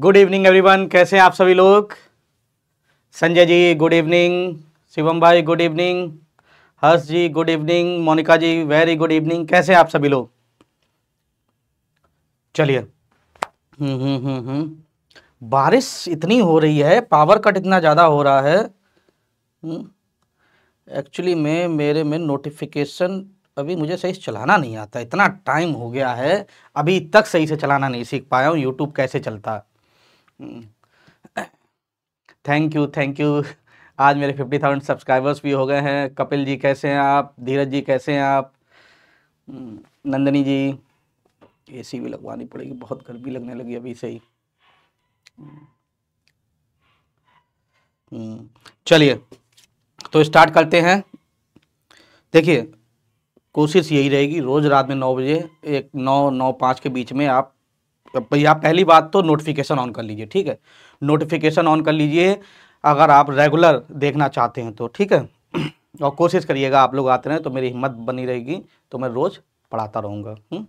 Good evening everyone कैसे हैं आप सभी लोग संजय जी गुड इवनिंग शिवम भाई good evening Harsh ji good evening Monika ji very good evening कैसे हैं आप सभी लोग चलिए हम्म हम्म हम्म, हम्म। बारिश इतनी हो रही है पावर कट इतना ज़्यादा हो रहा है एक्चुअली हम्म। में मेरे में नोटिफिकेशन अभी मुझे सही से चलाना नहीं आता इतना टाइम हो गया है अभी तक सही से चलाना नहीं सीख पाया हूँ यूट्यूब कैसे चलता है थैंक यू थैंक यू आज मेरे फिफ्टी थाउजेंड सब्सक्राइबर्स भी हो गए हैं कपिल जी कैसे हैं आप धीरज जी कैसे हैं आप हम्म, नंदनी जी एसी भी लगवानी पड़ेगी बहुत गर्मी लगने लगी अभी से ही हम्म, चलिए तो स्टार्ट करते हैं देखिए कोशिश यही रहेगी रोज़ रात में नौ बजे एक नौ नौ पाँच के बीच में आप तो भैया पहली बात तो नोटिफिकेशन ऑन कर लीजिए ठीक है नोटिफिकेशन ऑन कर लीजिए अगर आप रेगुलर देखना चाहते हैं तो ठीक है और कोशिश करिएगा आप लोग आते रहें तो मेरी हिम्मत बनी रहेगी तो मैं रोज़ पढ़ाता रहूँगा हम्म?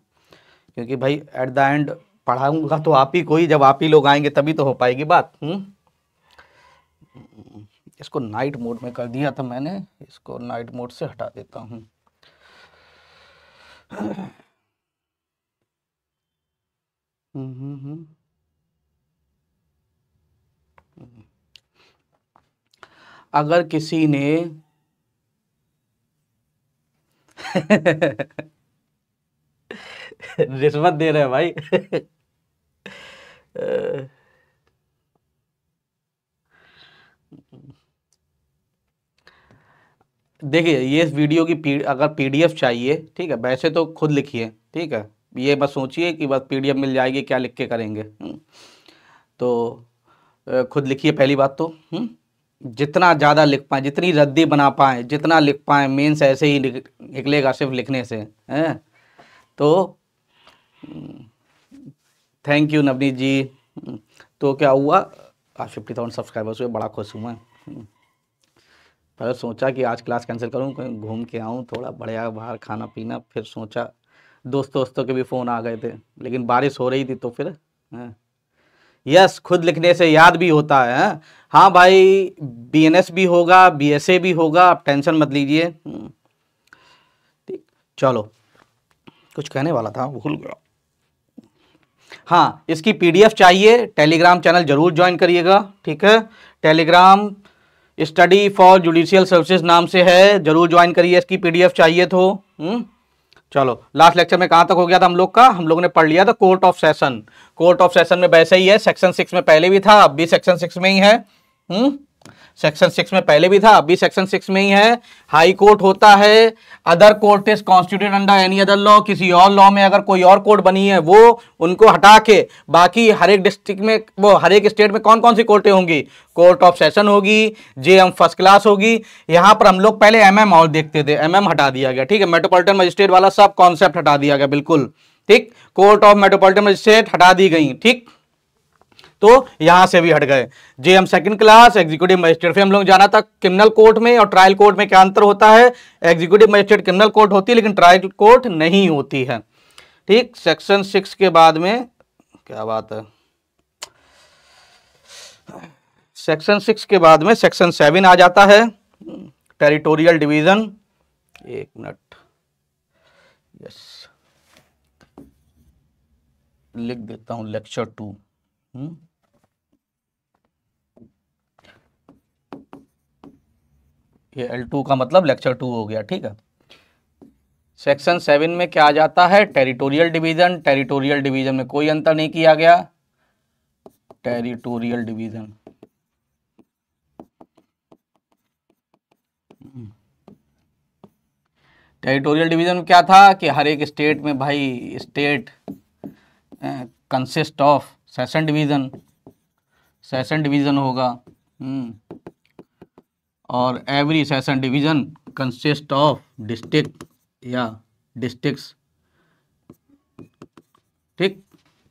क्योंकि भाई एट द एंड पढ़ाऊँगा तो आप ही कोई जब आप ही लोग आएंगे तभी तो हो पाएगी बात हम्म? इसको नाइट मोड में कर दिया था मैंने इसको नाइट मोड से हटा देता हूँ हम्म, हम्म, हम्म। अगर किसी ने रिश्वत दे रहे हैं भाई देखिए ये इस वीडियो की पी, अगर पीडीएफ चाहिए ठीक है वैसे तो खुद लिखिए ठीक है ये बस सोचिए कि बस पी मिल जाएगी क्या लिख के करेंगे हम्म। तो खुद लिखिए पहली बात तो हम्म। जितना ज़्यादा लिख पाएँ जितनी रद्दी बना पाएँ जितना लिख पाएँ मेंस ऐसे ही निकलेगा सिर्फ लिखने से हैं तो thank hmm. You Navneet ji तो क्या हुआ आज फिफ्टी थाउजेंड सब्सक्राइबर्स हुए बड़ा खुश हुआ पहले सोचा कि आज क्लास कैंसिल करूँ घूम के आऊँ थोड़ा बढ़िया बाहर खाना पीना फिर सोचा दोस्त दोस्तों के भी फ़ोन आ गए थे लेकिन बारिश हो रही थी तो फिर हाँ। यस खुद लिखने से याद भी होता है हाँ, हाँ भाई बीएनएस भी होगा बीएसए भी होगा आप टेंशन मत लीजिए हाँ। ठीक चलो कुछ कहने वाला था भूल गया हाँ इसकी पीडीएफ चाहिए टेलीग्राम चैनल जरूर ज्वाइन करिएगा ठीक है Telegram study for judicial services नाम से है जरूर ज्वाइन करिए इसकी पीडीएफ चाहिए तो चलो लास्ट लेक्चर में कहां तक हो गया था हम लोग का हम लोग ने पढ़ लिया था court of session court of session में वैसे ही है सेक्शन सिक्स में पहले भी था अब भी सेक्शन सिक्स में ही है हुँ? हम्म? सेक्शन सिक्स में पहले भी था अभी सेक्शन सिक्स में ही है हाई कोर्ट होता है other court is constitute under any other law किसी और लॉ में अगर कोई और कोर्ट बनी है वो उनको हटा के बाकी हर एक डिस्ट्रिक्ट में वो हर एक स्टेट में कौन कौन सी कोर्टें होंगी कोर्ट ऑफ सेशन होगी जे एम फर्स्ट क्लास होगी यहाँ पर हम लोग पहले एम एम और देखते थे एम एम हटा दिया गया ठीक है मेट्रोपोलिटन मजिस्ट्रेट वाला सब कॉन्सेप्ट हटा दिया गया बिल्कुल ठीक कोर्ट ऑफ मेट्रोपोलिटन मजिस्ट्रेट हटा दी गई ठीक तो यहां से भी हट गए जे हम सेकंड क्लास एग्जीक्यूटिव मजिस्ट्रेट फिर हम लोग जाना था क्रिमिनल कोर्ट में और ट्रायल कोर्ट में क्या अंतर होता है एग्जीक्यूटिव मजिस्ट्रेट क्रिमिनल कोर्ट होती है लेकिन ट्रायल कोर्ट नहीं होती है ठीक सेक्शन सिक्स के बाद में क्या बात है सेक्शन सिक्स के बाद में सेक्शन सेवन आ जाता है टेरिटोरियल डिवीज़न एक मिनट यस लिख देता हूं लेक्चर टू हम्म ये टू का मतलब लेक्चर टू हो गया ठीक है सेक्शन सेवन में क्या आ जाता है टेरिटोरियल डिवीजन टेरिटोरियल डिवीजन में कोई अंतर नहीं किया गया टेरिटोरियल डिवीजन टेरिटोरियल डिवीजन में क्या था कि हर एक स्टेट में भाई state consist of session division session division होगा हम्म। और every session division consist of district या डिस्ट्रिक्स ठीक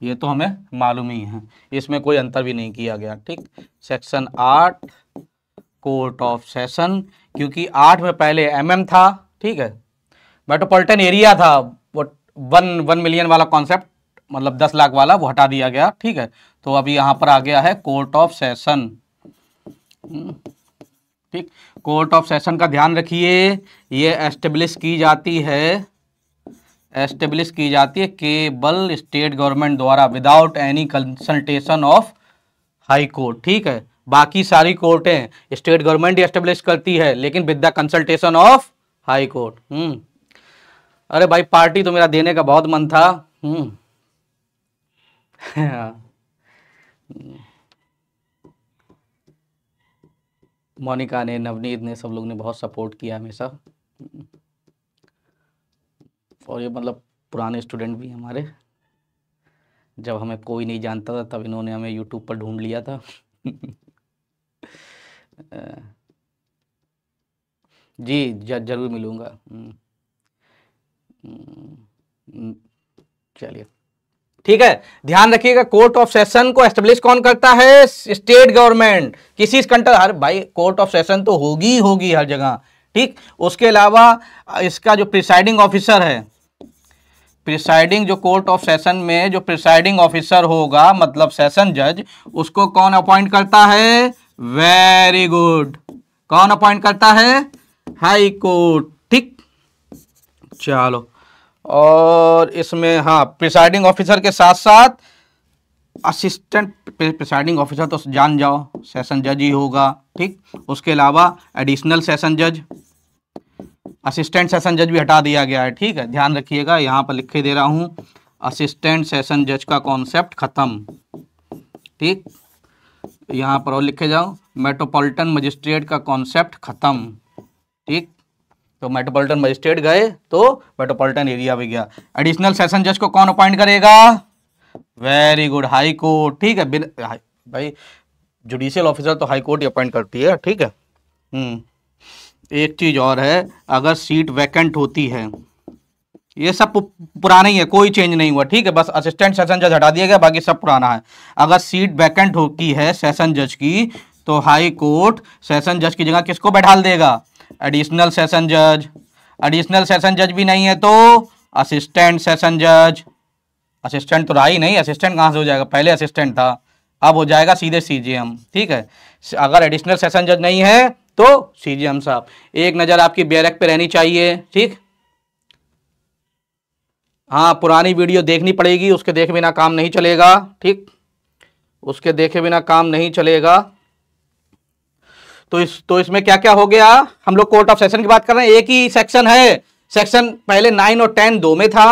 ये तो हमें मालूम ही है इसमें कोई अंतर भी नहीं किया गया ठीक सेक्शन आठ कोर्ट ऑफ सेशन क्योंकि आठ में पहले एम एम था ठीक है मेट्रोपॉलिटन एरिया था वो वन वन मिलियन वाला कॉन्सेप्ट मतलब दस लाख वाला वो हटा दिया गया ठीक है तो अभी यहाँ पर आ गया है कोर्ट ऑफ सेशन ठीक कोर्ट ऑफ सेशन का ध्यान रखिए ये एस्टेब्लिश की जाती है एस्टेब्लिश की जाती है केवल स्टेट गवर्नमेंट द्वारा without any consultation of high court ठीक है बाकी सारी कोर्टें स्टेट गवर्नमेंट ही एस्टेब्लिश करती है लेकिन with the consultation of high court hmm अरे भाई पार्टी तो मेरा देने का बहुत मन था हम्म हाँ। मोनिका ने नवनीत ने सब लोग ने बहुत सपोर्ट किया हमेशा और ये मतलब पुराने स्टूडेंट भी हमारे जब हमें कोई नहीं जानता था तब इन्होंने हमें यूट्यूब पर ढूंढ लिया था जी जरूर मिलूँगा हम्म, हम्म, चलिए ठीक है ध्यान रखिएगा कोर्ट ऑफ सेशन को एस्टेब्लिश कौन करता है स्टेट गवर्नमेंट किसी कंट्री हर भाई कोर्ट ऑफ सेशन तो होगी ही होगी हर जगह ठीक उसके अलावा इसका जो प्रिसाइडिंग ऑफिसर है प्रिसाइडिंग जो कोर्ट ऑफ सेशन में जो प्रिसाइडिंग ऑफिसर होगा मतलब सेशन जज उसको कौन अपॉइंट करता है वेरी गुड कौन अपॉइंट करता है हाई कोर्ट ठीक चलो और इसमें हाँ प्रिसाइडिंग ऑफिसर के साथ साथ असिस्टेंट प्रिसाइडिंग ऑफिसर तो जान जाओ सेशन जज ही होगा ठीक उसके अलावा एडिशनल सेशन जज असिस्टेंट सेशन जज भी हटा दिया गया है ठीक है ध्यान रखिएगा यहाँ पर लिखे दे रहा हूँ असिस्टेंट सेशन जज का कॉन्सेप्ट ख़त्म ठीक यहाँ पर और लिखे जाओ मेट्रोपॉलिटन मजिस्ट्रेट का कॉन्सेप्ट ख़त्म ठीक तो मेट्रोपॉलिटन मजिस्ट्रेट गए तो मेट्रोपॉलिटन एरिया भी गया एडिशनल सेशन जज को कौन अपॉइंट करेगा वेरी गुड हाई कोर्ट ठीक है भाई जुडिशियल ऑफिसर तो हाई कोर्ट ही अपॉइंट करती है ठीक है हम्म, एक चीज़ और है अगर सीट वैकेंट होती है ये सब पुराना ही है कोई चेंज नहीं हुआ ठीक है बस असिस्टेंट सेशन जज हटा दिया गया बाकी सब पुराना है अगर सीट वैकेंट होती है सेशन जज की तो हाई कोर्ट सेशन जज की जगह किसको बैठा देगा एडिशनल सेशन जज एडिशनल सेशन जज भी नहीं है तो असिस्टेंट सेशन जज असिस्टेंट तो रहा ही नहीं असिस्टेंट कहाँ से हो जाएगा पहले असिस्टेंट था अब हो जाएगा सीधे सीजेएम ठीक है अगर एडिशनल सेशन जज नहीं है तो सीजेएम साहब एक नज़र आपकी बैरक पे रहनी चाहिए ठीक हाँ पुरानी वीडियो देखनी पड़ेगी उसके देखे बिना काम नहीं चलेगा ठीक उसके देखे बिना काम नहीं चलेगा तो इस तो इसमें क्या क्या हो गया हम लोग कोर्ट ऑफ सेशन की बात कर रहे हैं एक ही सेक्शन है सेक्शन पहले नाइन और टेन दो में था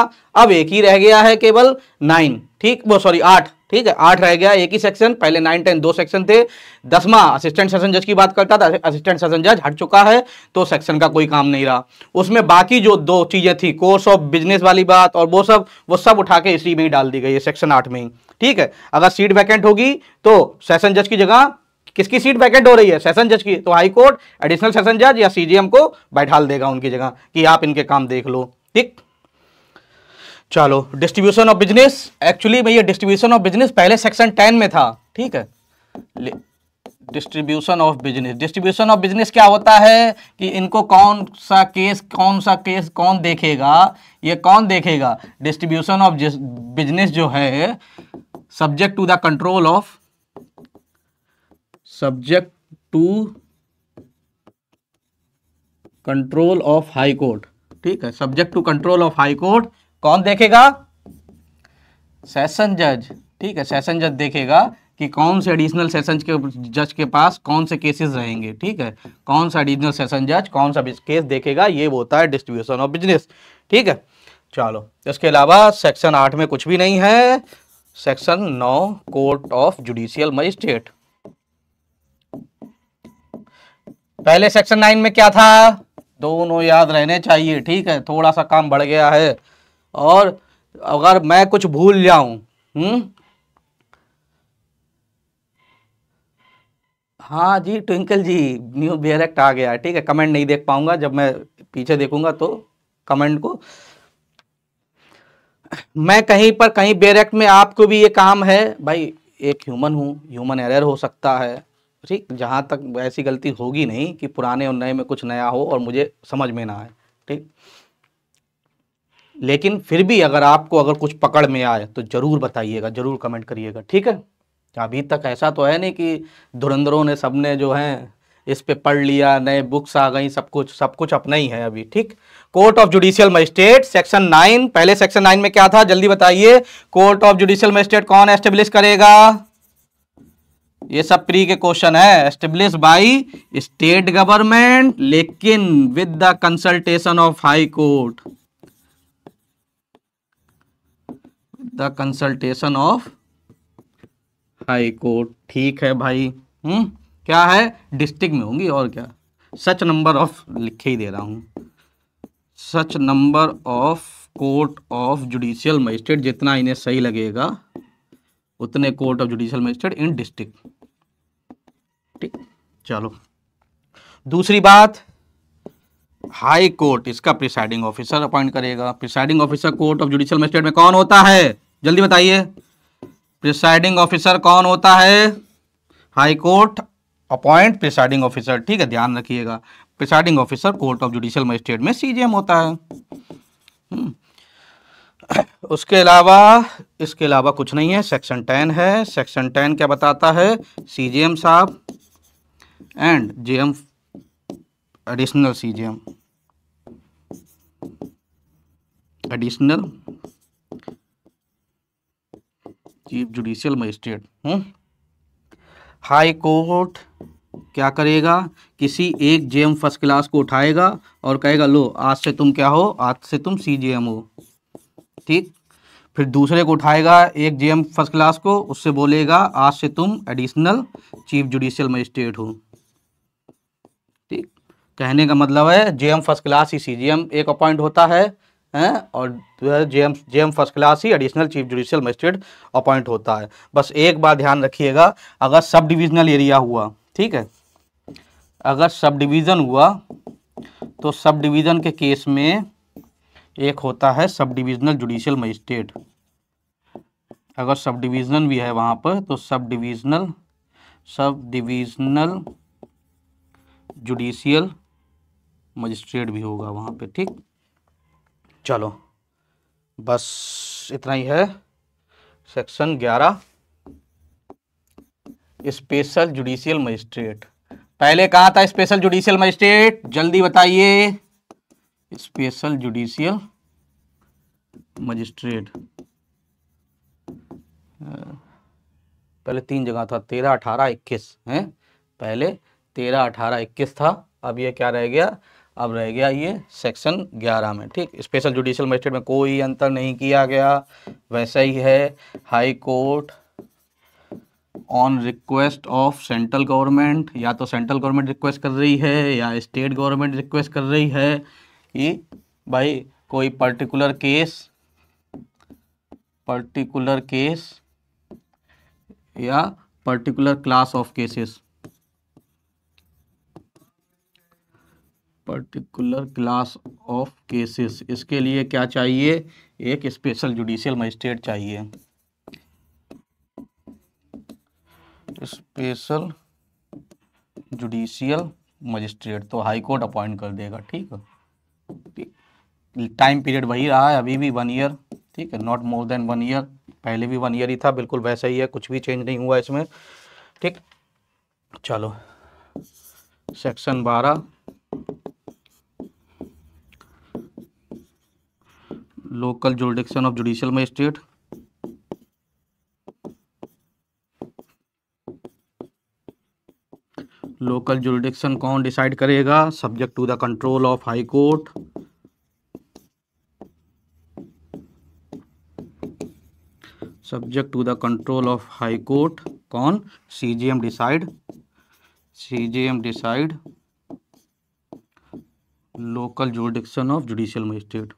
अब एक ही रह गया है केवल नाइन ठीक वो सॉरी आठ ठीक है आठ रह गया एक ही सेक्शन पहले नाइन टेन दो सेक्शन थे दसवा असिस्टेंट सेशन जज की बात करता था असिस्टेंट सेशन जज हट चुका है तो सेक्शन का कोई काम नहीं रहा उसमें बाकी जो दो चीज़ें थी कोर्स ऑफ बिजनेस वाली बात और वो सब वो सब उठा के इसी में ही डाल दी गई है सेक्शन आठ में ही ठीक है अगर सीट वैकेंट होगी तो सेशन जज की जगह किसकी सीट वैकेंट हो रही है सेशन जज की तो हाई कोर्ट एडिशनल सेशन जज या सीजीएम को बैठा देगा उनकी जगह कि आप इनके काम देख लो ठीक चलो डिस्ट्रीब्यूशन ऑफ बिजनेस एक्चुअली भैया डिस्ट्रीब्यूशन ऑफ बिजनेस पहले सेक्शन टेन में था ठीक है distribution of business distribution of business क्या होता है कि इनको कौन सा केस कौन सा केस कौन देखेगा ये कौन देखेगा डिस्ट्रीब्यूशन ऑफ बिजनेस जो है subject to the control of subject to control of high court ठीक है subject to control of high court कौन देखेगा सेशन जज ठीक है सेशन जज देखेगा कि कौन से एडिशनल सेशन के जज के पास कौन से केसेस रहेंगे ठीक है कौन सा एडिशनल सेशन जज कौन सा केस देखेगा ये होता है डिस्ट्रीब्यूशन ऑफ बिजनेस ठीक है चलो इसके अलावा सेक्शन आठ में कुछ भी नहीं है सेक्शन नौ कोर्ट ऑफ जुडिशियल मजिस्ट्रेट पहले सेक्शन नाइन में क्या था दोनों याद रहने चाहिए ठीक है थोड़ा सा काम बढ़ गया है और अगर मैं कुछ भूल जाऊं हम्म हाँ जी ट्विंकल जी न्यू बियर आ गया ठीक है कमेंट नहीं देख पाऊंगा जब मैं पीछे देखूंगा तो कमेंट को मैं कहीं पर कहीं बेरेक्ट में आपको भी ये काम है भाई एक ह्यूमन हूँ ह्यूमन एरर हो सकता है ठीक जहाँ तक ऐसी गलती होगी नहीं कि पुराने और नए में कुछ नया हो और मुझे समझ में ना आए ठीक लेकिन फिर भी अगर आपको अगर कुछ पकड़ में आए तो ज़रूर बताइएगा ज़रूर कमेंट करिएगा ठीक है अभी तक ऐसा तो है नहीं कि धुरंधरों ने सबने जो है इस पे पढ़ लिया नए बुक्स आ गई सब कुछ सब कुछ अपना ही है अभी ठीक court of judicial magistrate section nine पहले सेक्शन नाइन में क्या था जल्दी बताइए कोर्ट ऑफ जुडिशियल मजिस्ट्रेट कौन एस्टेब्लिश करेगा ये सब प्री के क्वेश्चन है एस्टेब्लिश बाई स्टेट गवर्नमेंट लेकिन with the consultation of high court the consultation of high court ठीक है भाई हम्म क्या है डिस्ट्रिक्ट में होंगी और क्या सच नंबर ऑफ लिखे ही दे रहा हूं such number of court of judicial magistrate जितना इन्हें सही लगेगा उतने court of judicial magistrate in district ठीक चलो दूसरी बात हाई कोर्ट इसका प्रिसाइडिंग ऑफिसर अपॉइंट करेगा presiding officer court of judicial magistrate में कौन होता है जल्दी बताइए प्रिसाइडिंग ऑफिसर कौन होता है high court appoint presiding officer ठीक है ध्यान रखिएगा presiding officer court of judicial magistrate में सीजीएम होता है हम्म। उसके अलावा इसके अलावा कुछ नहीं है सेक्शन टेन है सेक्शन टेन क्या बताता है सीजीएम साहब and M additional CGM additional chief judicial magistrate high court क्या करेगा किसी एक जेएम फर्स्ट क्लास को उठाएगा और कहेगा लो आज से तुम क्या हो आज से तुम सीजेएम हो ठीक फिर दूसरे को उठाएगा एक जेएम फर्स्ट क्लास को उससे बोलेगा आज से तुम एडिशनल चीफ जुडिशियल मजिस्ट्रेट हो ठीक कहने का मतलब है जेएम फर्स्ट क्लास ही सी एक अपॉइंट होता है हैं और जेएम जेएम फर्स्ट क्लास ही additional chief judicial magistrate appoint होता है बस एक बार ध्यान रखिएगा अगर सब डिविजनल एरिया हुआ ठीक है अगर सब डिवीज़न हुआ तो सब डिवीज़न के केस में एक होता है सब डिविजनल जुडिशियल मजिस्ट्रेट अगर सब डिविजनल भी है वहां पर तो sub divisional sub divisional judicial magistrate भी होगा वहां पे ठीक चलो बस इतना ही है सेक्शन ग्यारह स्पेशल जुडिशियल मजिस्ट्रेट पहले कहा था स्पेशल जुडिशियल मजिस्ट्रेट जल्दी बताइए स्पेशल जुडिशियल मजिस्ट्रेट पहले तीन जगह था तेरह अठारह इक्कीस है पहले तेरह अठारह इक्कीस था अब ये क्या रह गया अब रह गया ये सेक्शन ग्यारह में ठीक स्पेशल जुडिशियल मजिस्ट्रेट में कोई अंतर नहीं किया गया वैसा ही है high court on request of central government या तो सेंट्रल गवर्नमेंट रिक्वेस्ट कर रही है या स्टेट गवर्नमेंट रिक्वेस्ट कर रही है कि भाई कोई पर्टिकुलर केस पर्टिकुलर केस या particular class of cases particular class of cases इसके लिए क्या चाहिए एक स्पेशल जुडिशियल मजिस्ट्रेट चाहिए स्पेशल जुडिशियल मजिस्ट्रेट तो हाई कोर्ट अपॉइंट कर देगा ठीक है टाइम पीरियड वही रहा है अभी भी वन ईयर ठीक है not more than one year पहले भी वन ईयर ही था बिल्कुल वैसा ही है कुछ भी चेंज नहीं हुआ इसमें ठीक चलो सेक्शन बारह local jurisdiction of judicial magistrate local jurisdiction कौन डिसाइड करेगा subject to the control of high court subject to the control of high court कौन CGM decide CGM decide local jurisdiction of judicial magistrate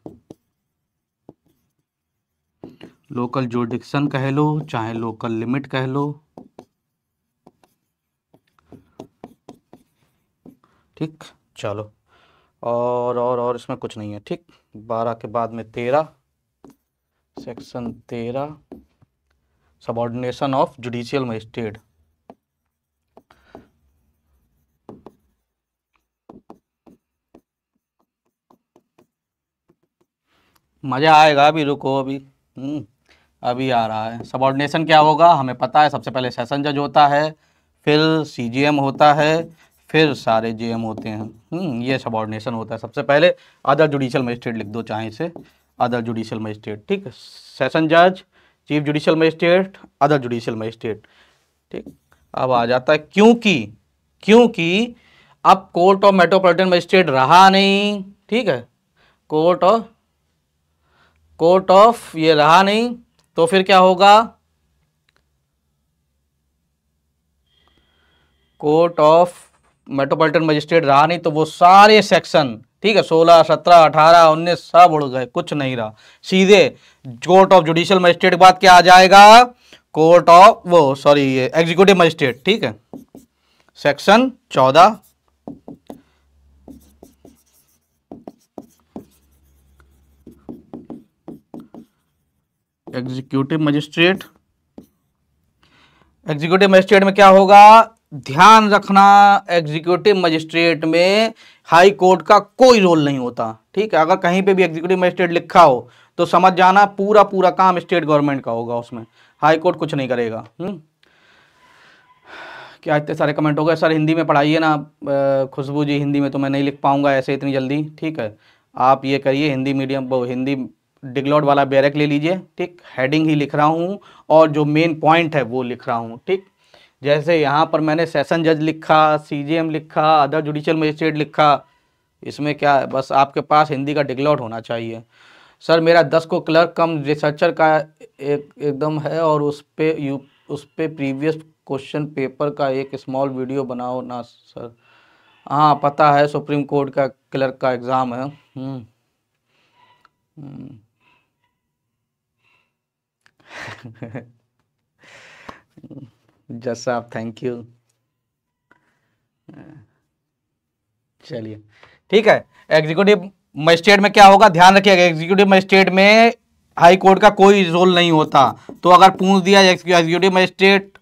local jurisdiction कह लो चाहे local limit कह लो ठीक चलो और और और इसमें कुछ नहीं है ठीक बारह के बाद में तेरह सेक्शन तेरह सबॉर्डिनेशन ऑफ जुडिशियल मजिस्ट्रेट मज़ा आएगा अभी रुको अभी हम्म, अभी आ रहा है सबॉर्डिनेशन क्या होगा हमें पता है सबसे पहले सेशन जज होता है फिर सीजीएम होता है फिर सारे एम होते हैं हम्म, ये सबॉर्डिनेशन होता है सबसे पहले अदर जुडिशियल मजिस्ट्रेट लिख दो चाहे इसे अदर जुडिशियल मजिस्ट्रेट ठीक सेशन जज chief judicial magistrate other judicial magistrate ठीक अब आ जाता है क्योंकि क्योंकि अब कोर्ट ऑफ मेट्रोपोलिटन मजिस्ट्रेट रहा नहीं ठीक है कोर्ट ऑफ कोर्ट ऑफ ये रहा नहीं तो फिर क्या होगा कोर्ट ऑफ मेट्रोपॉलिटन मजिस्ट्रेट रहा नहीं तो वो सारे सेक्शन ठीक है सोलह सत्रह अठारह उन्नीस सब उड़ गए कुछ नहीं रहा सीधे कोर्ट ऑफ जुडिशियल मजिस्ट्रेट के बाद क्या आ जाएगा कोर्ट ऑफ वो सॉरी ये एग्जीक्यूटिव मजिस्ट्रेट ठीक है सेक्शन चौदह एग्जीक्यूटिव मजिस्ट्रेट एग्जीक्यूटिव मजिस्ट्रेट में क्या होगा ध्यान रखना एग्जीक्यूटिव मजिस्ट्रेट में हाई कोर्ट का कोई रोल नहीं होता ठीक है अगर कहीं पे भी एग्जीक्यूटिव मजिस्ट्रेट लिखा हो तो समझ जाना पूरा पूरा काम स्टेट गवर्नमेंट का होगा उसमें हाई कोर्ट कुछ नहीं करेगा हुँ? हम्म? क्या इतने सारे कमेंट हो गए सर हिंदी में पढ़ाइए ना खुशबू जी हिंदी में तो मैं नहीं लिख पाऊँगा ऐसे इतनी जल्दी ठीक है आप ये करिए हिंदी मीडियम हिंदी डिगलॉट वाला बैरक ले लीजिए ठीक हेडिंग ही लिख रहा हूँ और जो मेन पॉइंट है वो लिख रहा हूँ ठीक जैसे यहाँ पर मैंने सेशन जज लिखा सीजीएम लिखा अदर जुडिशियल मजिस्ट्रेट लिखा इसमें क्या है बस आपके पास हिंदी का डिक्लॉट होना चाहिए सर मेरा दस को क्लर्क कम रिसर्चर का एक एकदम है और उस पर यू उस पर प्रीवियस क्वेश्चन पेपर का एक स्मॉल वीडियो बनाओ ना सर हाँ पता है सुप्रीम कोर्ट का क्लर्क का एग्ज़ाम है हुँ। हम्म। हम्म। जस साहब थैंक यू हाँ। चलिए ठीक है एग्जीक्यूटिव मजिस्ट्रेट में क्या होगा ध्यान रखिएगा एग्जीक्यूटिव मजिस्ट्रेट में हाई कोर्ट का कोई रोल नहीं होता तो अगर पूछ दिया एग्जीक्यूटिव मजिस्ट्रेट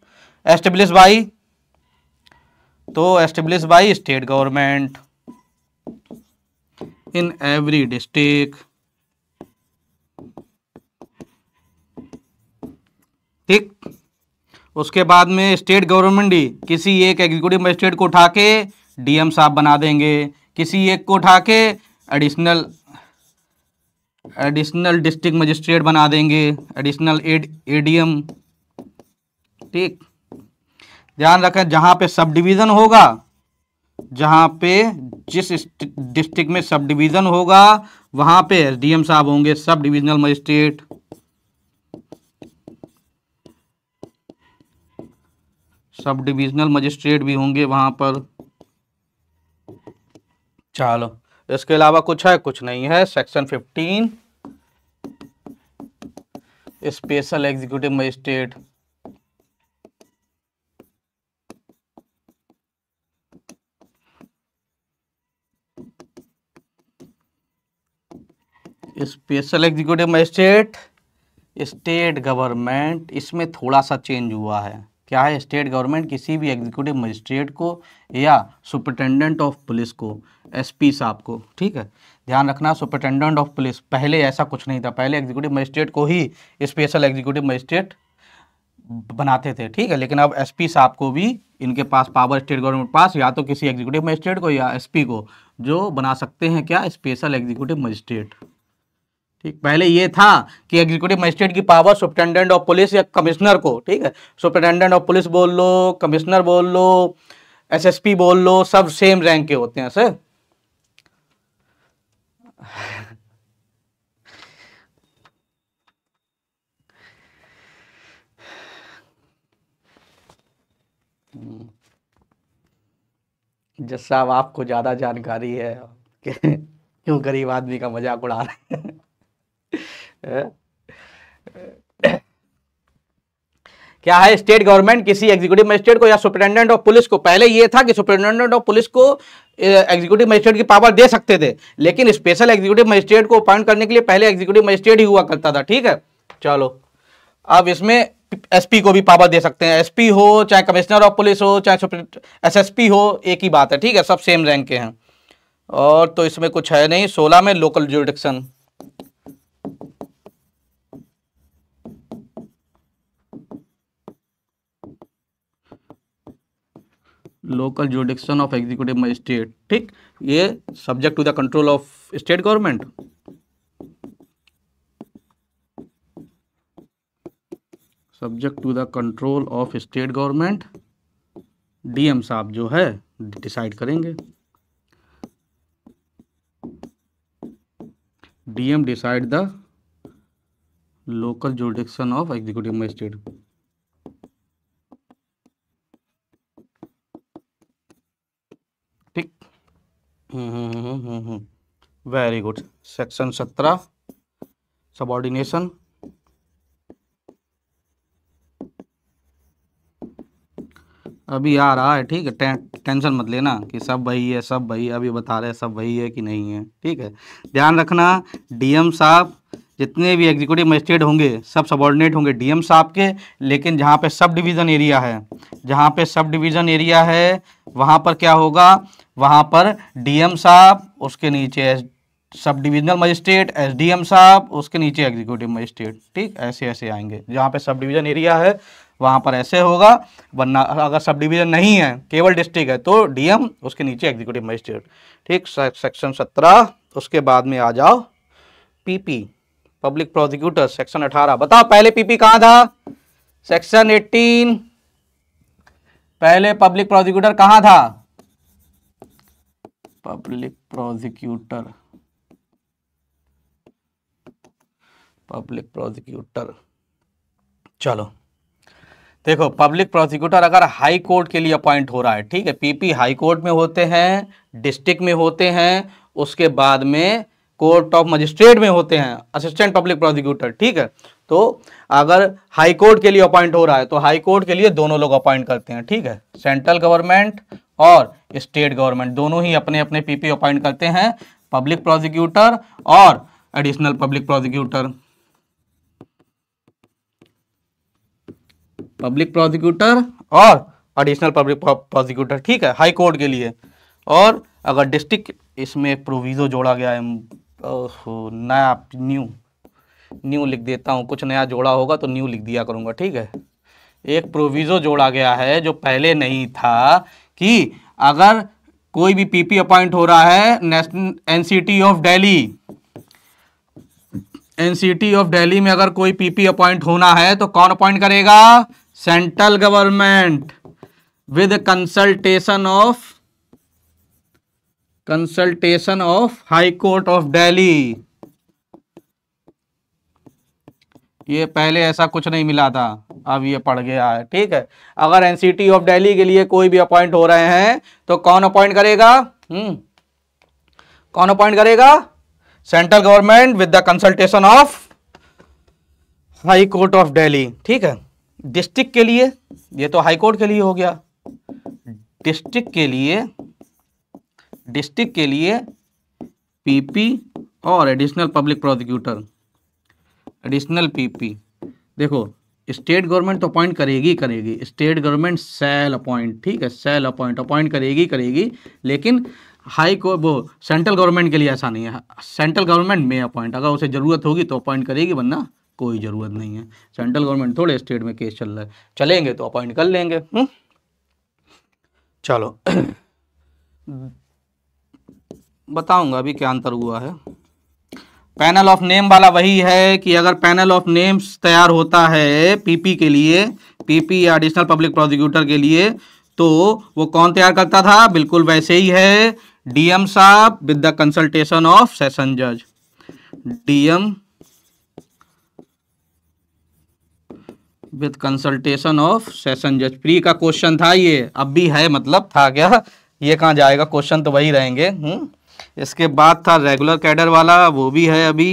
एस्टेब्लिश बाई तो establish by state government in every district उसके बाद में स्टेट गवर्नमेंट ही किसी एक एग्जीक्यूटिव मजिस्ट्रेट को उठा के डीएम साहब बना देंगे किसी एक को उठा के एडिशनल एडिशनल डिस्ट्रिक्ट मजिस्ट्रेट बना देंगे एडिशनल एड एडीएम ठीक ध्यान रखें जहाँ पे सब डिवीज़न होगा जहाँ पे जिस डिस्ट्रिक्ट में सब डिवीज़न होगा वहाँ पे डीएम साहब होंगे sub divisional magistrate sub divisional magistrate भी होंगे वहाँ पर चलो इसके अलावा कुछ है कुछ नहीं है section fifteen special executive magistrate special executive magistrate state government इसमें थोड़ा सा चेंज हुआ है क्या है स्टेट गवर्नमेंट किसी भी एग्जीक्यूटिव मजिस्ट्रेट को या सुपरटेंडेंट ऑफ पुलिस को एसपी साहब को ठीक है ध्यान रखना सुपरटेंडेंट ऑफ पुलिस पहले ऐसा कुछ नहीं था पहले एग्जीक्यूटिव मजिस्ट्रेट को ही स्पेशल एग्जीक्यूटिव मजिस्ट्रेट बनाते थे ठीक है लेकिन अब एसपी साहब को भी इनके पास पावर स्टेट गवर्नमेंट पास या तो किसी एग्जीक्यूटिव मजिस्ट्रेट को या एसपी को जो बना सकते हैं क्या स्पेशल एग्जीक्यूटिव मजिस्ट्रेट ठीक पहले ये था कि एग्जीक्यूटिव मजिस्ट्रेट की पावर सुप्रिटेंडेंट ऑफ पुलिस या कमिश्नर को ठीक है सुप्रिटेंडेंट ऑफ पुलिस बोल लो कमिश्नर बोल लो एसएसपी बोल लो सब सेम रैंक के होते हैं सर हम्म। जज साहब आपको ज़्यादा जानकारी है क्यों गरीब आदमी का मजाक उड़ा रहे हैं क्या है स्टेट गवर्नमेंट किसी एग्जीक्यूटिव मजिस्ट्रेट को या सुप्रिटेंडेंट ऑफ पुलिस को पहले ये था कि सुपरिटेंडेंट ऑफ पुलिस को एग्जीक्यूटिव मजिस्ट्रेट की पावर दे सकते थे लेकिन स्पेशल एग्जीक्यूटिव मजिस्ट्रेट को अपॉइंट करने के लिए पहले एग्जीक्यूटिव मजिस्ट्रेट ही हुआ करता था ठीक है चलो अब इसमें एसपी को भी पावर दे सकते हैं एसपी हो चाहे कमिश्नर ऑफ पुलिस हो चाहे एसएसपी हो एक ही बात है ठीक है सब सेम रैंक के हैं और तो इसमें कुछ है नहीं सोलह में local jurisdiction local jurisdiction of executive magistrate ठीक ये subject to the control of state government subject to the control of state government DM साहब जो है डिसाइड करेंगे DM decide the local jurisdiction of executive magistrate very good section सत्रह subordination अभी आ रहा है ठीक है टें, टेंशन मत लेना कि सब वही है सब वही अभी बता रहे हैं सब वही है कि नहीं है ठीक है ध्यान रखना डीएम साहब जितने भी एग्जीक्यूटिव मजिस्ट्रेट होंगे सब सबॉर्डिनेट होंगे डीएम साहब के लेकिन जहाँ पे सब डिवीज़न एरिया है जहाँ पे सब डिवीज़न एरिया है वहाँ पर क्या होगा वहाँ पर डीएम साहब उसके नीचे सब डिविजनल मजिस्ट्रेट एम साहब उसके नीचे एग्जीक्यूटिव मजिस्ट्रेट ठीक ऐसे ऐसे आएंगे जहाँ पे सब डिविजन एरिया है वहाँ पर ऐसे होगा वरना अगर सब डिविजन नहीं है केवल डिस्ट्रिक्ट है तो डीएम उसके नीचे एग्जीक्यूटिव मजिस्ट्रेट ठीक सेक्शन सत्रह उसके बाद में आ जाओ पीपी पब्लिक प्रोसिक्यूटर सेक्शन अठारह बताओ पहले पीपी कहाँ था सेक्शन एट्टीन पहले पब्लिक प्रोसिक्यूटर कहाँ था पब्लिक प्रोसिक्यूटर पब्लिक प्रोसिक्यूटर चलो देखो पब्लिक प्रोसिक्यूटर अगर हाई कोर्ट के लिए अपॉइंट हो रहा है ठीक है पीपी हाई कोर्ट में होते हैं डिस्ट्रिक्ट में होते हैं उसके बाद में कोर्ट ऑफ मजिस्ट्रेट में होते हैं असिस्टेंट पब्लिक प्रोसिक्यूटर ठीक है तो अगर हाई कोर्ट के लिए अपॉइंट हो रहा है तो हाई कोर्ट के लिए दोनों लोग अपॉइंट करते हैं ठीक है सेंट्रल गवर्नमेंट और स्टेट गवर्नमेंट दोनों ही अपने अपने पीपी अपॉइंट करते हैं पब्लिक प्रोसिक्यूटर और additional public prosecutor public prosecutor और एडिशनल पब्लिक प्रोसिक्यूटर ठीक है हाई कोर्ट के लिए और अगर डिस्ट्रिक्ट इसमें एक प्रोविज़ो जोड़ा गया है नया न्यू न्यू लिख देता हूँ कुछ नया जोड़ा होगा तो न्यू लिख दिया करूँगा ठीक है एक प्रोविज़ो जोड़ा गया है जो पहले नहीं था कि अगर कोई भी पीपी अपॉइंट हो रहा है national NCT of Delhi NCT of Delhi में अगर कोई पीपी अपॉइंट होना है तो कौन अपॉइंट करेगा central government with consultation of consultation of high court of Delhi ये पहले ऐसा कुछ नहीं मिला था अब ये पढ़ गया है ठीक है अगर एनसीटी ऑफ दिल्ली के लिए कोई भी अपॉइंट हो रहे हैं तो कौन अपॉइंट करेगा हम्म कौन अपॉइंट करेगा central government with the consultation of high court of Delhi ठीक है डिस्ट्रिक्ट के लिए ये तो हाई कोर्ट के लिए हो गया डिस्ट्रिक्ट के लिए डिस्ट्रिक्ट के लिए पीपी और additional public prosecutor additional PP देखो स्टेट गवर्नमेंट तो अपॉइंट करेगी करेगी स्टेट गवर्नमेंट सेल अपॉइंट ठीक है सेल अपॉइंट अपॉइंट करेगी करेगी लेकिन हाई को वो सेंट्रल गवर्नमेंट के लिए ऐसा नहीं है सेंट्रल गवर्नमेंट में अपॉइंट अगर उसे ज़रूरत होगी तो अपॉइंट करेगी वरना कोई ज़रूरत नहीं है सेंट्रल गवर्नमेंट थोड़े स्टेट में केस चल रहा है चलेंगे तो अपॉइंट कर लेंगे हम्म? चलो बताऊंगा अभी क्या अंतर हुआ है पैनल ऑफ नेम वाला वही है कि अगर पैनल ऑफ नेम्स तैयार होता है पीपी के लिए पीपी या एडिशनल पब्लिक प्रोसिक्यूटर के लिए तो वो कौन तैयार करता था बिल्कुल वैसे ही है डीएम साहब with the consultation of session जज DM with consultation of session जज प्री का क्वेश्चन था ये अब भी है मतलब था क्या ये कहाँ जाएगा क्वेश्चन तो वही रहेंगे हुँ? हम्म। इसके बाद था रेगुलर कैडर वाला वो भी है अभी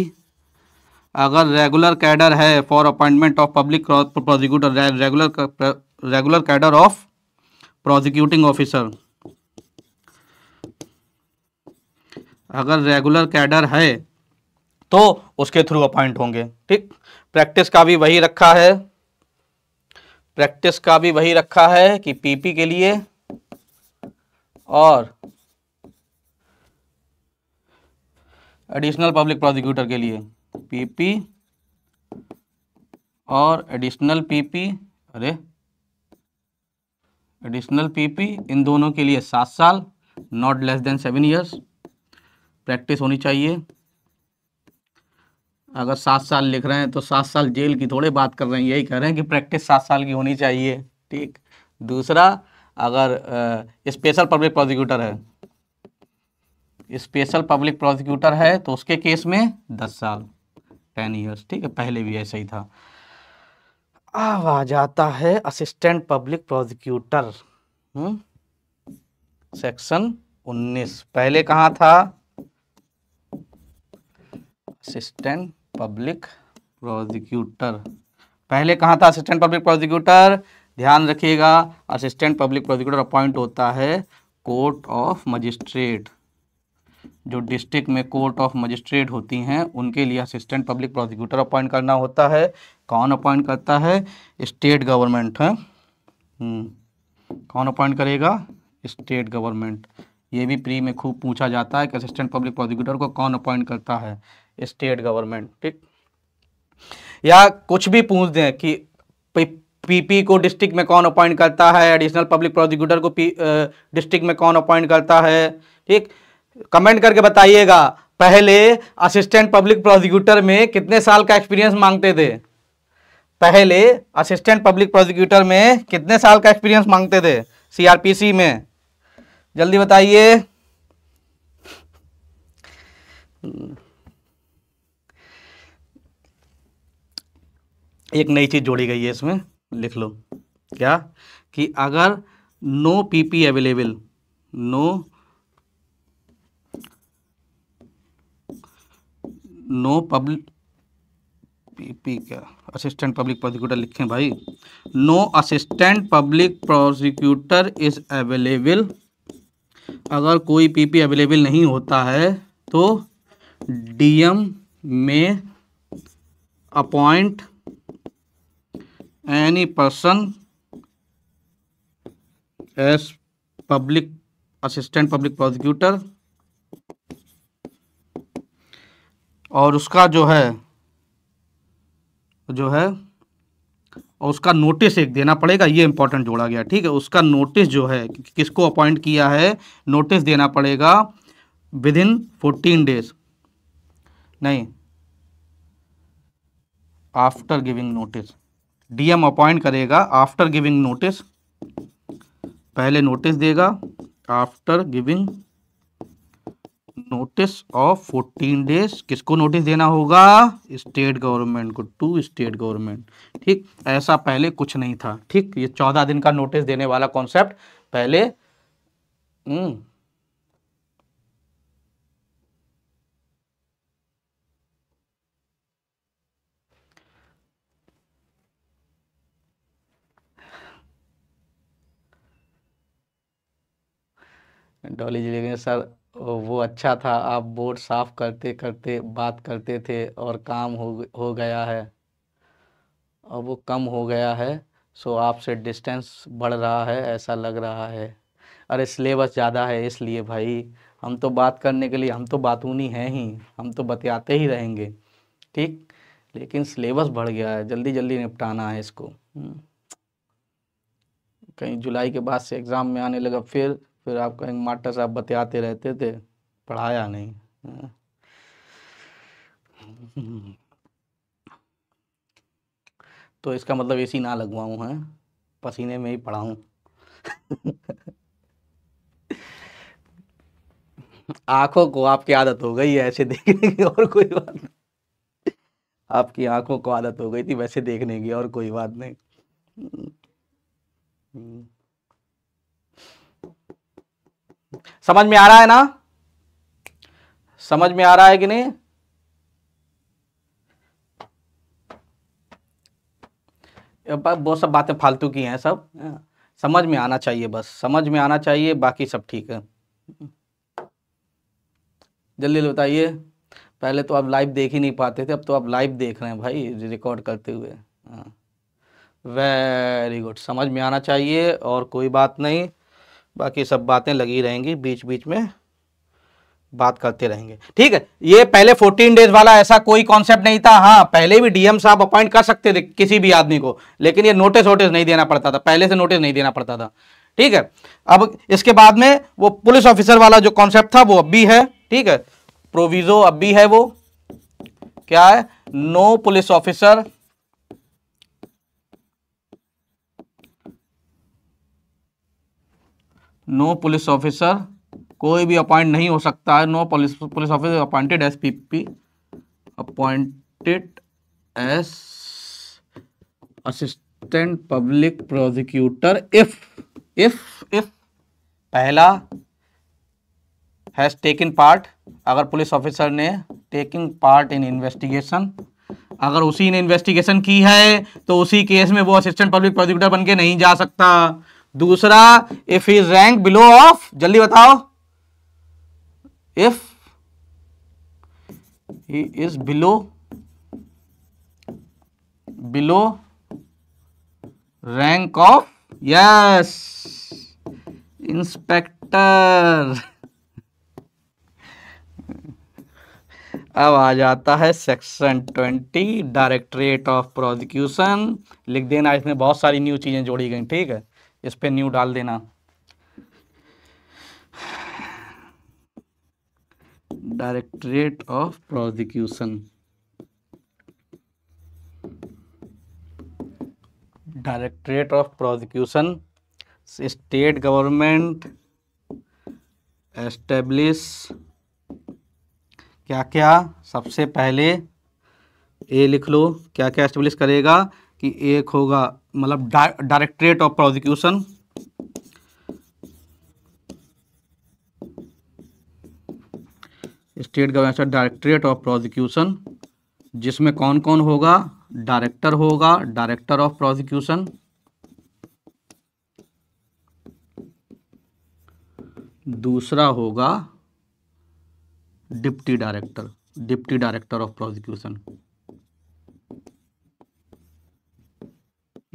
अगर रेगुलर कैडर है for appointment of public prosecutor regular regular cadre of prosecuting officer अगर रेगुलर कैडर है तो उसके थ्रू अपॉइंट होंगे ठीक प्रैक्टिस का भी वही रखा है प्रैक्टिस का भी वही रखा है कि पीपी के लिए और एडिशनल पब्लिक प्रोसिक्यूटर के लिए पीपी और एडिशनल पीपी अरे एडिशनल पीपी इन दोनों के लिए सात साल not less than seven years practice होनी चाहिए अगर सात साल लिख रहे हैं तो सात साल जेल की थोड़े बात कर रहे हैं यही कह रहे हैं कि प्रैक्टिस सात साल की होनी चाहिए ठीक दूसरा अगर स्पेशल पब्लिक प्रोसिक्यूटर है स्पेशल पब्लिक प्रोसिक्यूटर है तो उसके केस में दस साल टेन ईयर्स ठीक है पहले भी ऐसा ही था अब आ जाता है assistant public prosecutor hmm, section उन्नीस पहले कहाँ था असिस्टेंट पब्लिक प्रोजिक्यूटर पहले कहाँ था असिस्टेंट पब्लिक प्रोजिक्यूटर ध्यान रखिएगा असिस्टेंट पब्लिक प्रोजिक्यूटर अपॉइंट होता है कोर्ट ऑफ मजिस्ट्रेट जो डिस्ट्रिक्ट में कोर्ट ऑफ मजिस्ट्रेट होती हैं उनके लिए असिस्टेंट पब्लिक प्रोजिक्यूटर अपॉइंट करना होता है कौन अपॉइंट करता है स्टेट गवर्नमेंट है कौन अपॉइंट करेगा स्टेट गवर्नमेंट ये भी प्री में खूब पूछा जाता है कि असिस्टेंट पब्लिक प्रोजिक्यूटर को कौन अपॉइंट करता है स्टेट गवर्नमेंट ठीक या कुछ भी पूछ दें कि पीपी को डिस्ट्रिक्ट में कौन अपॉइंट करता है एडिशनल पब्लिक प्रोसिक्यूटर को डिस्ट्रिक्ट में कौन अपॉइंट करता है ठीक कमेंट करके बताइएगा पहले असिस्टेंट पब्लिक प्रोसिक्यूटर में कितने साल का एक्सपीरियंस मांगते थे पहले असिस्टेंट पब्लिक प्रोसिक्यूटर में कितने साल का एक्सपीरियंस मांगते थे सीआरपीसी में जल्दी बताइए एक नई चीज़ जोड़ी गई है इसमें लिख लो क्या कि अगर no PP available no no public PP क्या असिस्टेंट पब्लिक प्रोसिक्यूटर लिखें भाई no assistant public prosecutor is available अगर कोई पीपी अवेलेबल नहीं होता है तो डीएम में appoint any person as public assistant public prosecutor और उसका जो है जो है और उसका नोटिस एक देना पड़ेगा ये इंपॉर्टेंट जोड़ा गया ठीक है उसका नोटिस जो है कि किसको अपॉइंट किया है नोटिस देना पड़ेगा विद इन फोर्टीन डेज नहीं after giving notice DM appoint करेगा आफ्टर गिविंग नोटिस पहले नोटिस देगा after giving notice of fourteen days किसको नोटिस देना होगा स्टेट गवर्नमेंट को टू स्टेट गवर्नमेंट ठीक ऐसा पहले कुछ नहीं था ठीक ये चौदह दिन का नोटिस देने वाला कॉन्सेप्ट पहले हम्म, डॉली जी लेकिन सर वो अच्छा था आप बोर्ड साफ करते करते बात करते थे और काम हो हो गया है और वो कम हो गया है सो आपसे डिस्टेंस बढ़ रहा है ऐसा लग रहा है अरे सिलेबस ज़्यादा है इसलिए भाई हम तो बात करने के लिए हम तो बातूनी हैं ही हम तो बतियाते ही रहेंगे ठीक लेकिन सिलेबस बढ़ गया है जल्दी जल्दी निपटाना है इसको हम्म। कहीं जुलाई के बाद से एग्ज़ाम में आने लगा फिर फिर आप कहेंगे मास्टर साहब बतियाते रहते थे पढ़ाया नहीं तो इसका मतलब ऐसी ना लगवाऊँ हैं पसीने में ही पढ़ाऊँ आंखों को आपकी आदत हो गई है ऐसे देखने की और कोई बात नहीं आपकी आंखों को आदत हो गई थी वैसे देखने की और कोई बात नहीं समझ में आ रहा है ना समझ में आ रहा है कि नहीं बहुत सब बातें फालतू की हैं सब हाँ। समझ में आना चाहिए बस समझ में आना चाहिए बाकी सब ठीक है जल्दी बताइए पहले तो आप लाइव देख ही नहीं पाते थे अब तो आप लाइव देख रहे हैं भाई रिकॉर्ड करते हुए वेरी हाँ। गुड समझ में आना चाहिए और कोई बात नहीं बाकी सब बातें लगी रहेंगी बीच बीच में बात करते रहेंगे ठीक है ये पहले 14 डेज वाला ऐसा कोई कॉन्सेप्ट नहीं था हाँ पहले भी डीएम साहब अपॉइंट कर सकते थे किसी भी आदमी को लेकिन ये नोटिस वोटिस नहीं देना पड़ता था पहले से नोटिस नहीं देना पड़ता था ठीक है अब इसके बाद में वो पुलिस ऑफिसर वाला जो कॉन्सेप्ट था वो अब भी है ठीक है प्रोविजो अब भी है वो क्या है no police officer no police officer कोई भी अपॉइंट नहीं हो सकता है no police police officer appointed as P P appointed as assistant public prosecutor if if if पहला हैज टेकन पार्ट अगर पुलिस ऑफिसर ने टेकिंग पार्ट इन इन्वेस्टिगेशन अगर उसी ने इन्वेस्टिगेशन की है तो उसी केस में वो असिस्टेंट पब्लिक प्रोजिक्यूटर बन के नहीं जा सकता दूसरा if is rank below of जल्दी बताओ if he is below below rank of yes inspector अब आ जाता है section twenty directorate of prosecution लिख देना इसमें बहुत सारी न्यू चीज़ें जोड़ी गई ठीक है इस पर न्यू डाल देना directorate of prosecution directorate of prosecution state government establish क्या क्या सबसे पहले ए लिख लो क्या क्या एस्टेब्लिश करेगा कि एक होगा मतलब directorate of prosecution state government directorate of prosecution जिसमें कौन कौन होगा डायरेक्टर होगा डायरेक्टर ऑफ प्रोसिक्यूशन दूसरा होगा deputy director deputy director of prosecution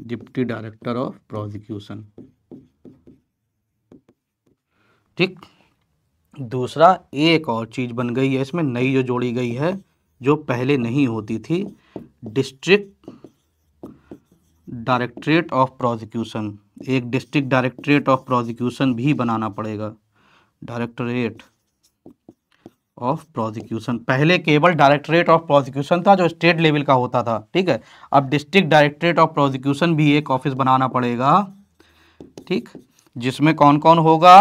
deputy director of prosecution ठीक दूसरा एक और चीज़ बन गई है इसमें नई जो जोड़ी गई है जो पहले नहीं होती थी डिस्ट्रिक्ट डायरेक्टरेट ऑफ प्रोसिक्यूशन एक डिस्ट्रिक्ट डायरेक्टरेट ऑफ प्रोसिक्यूशन भी बनाना पड़ेगा डायरेक्टरेट ऑफ प्रोसिक्यूशन पहले केवल डायरेक्टरेट ऑफ प्रोसिक्यूशन था जो स्टेट लेवल का होता था ठीक है अब डिस्ट्रिक्ट डायरेक्टरेट ऑफ प्रोसिक्यूशन भी एक ऑफिस बनाना पड़ेगा ठीक जिसमें कौन कौन होगा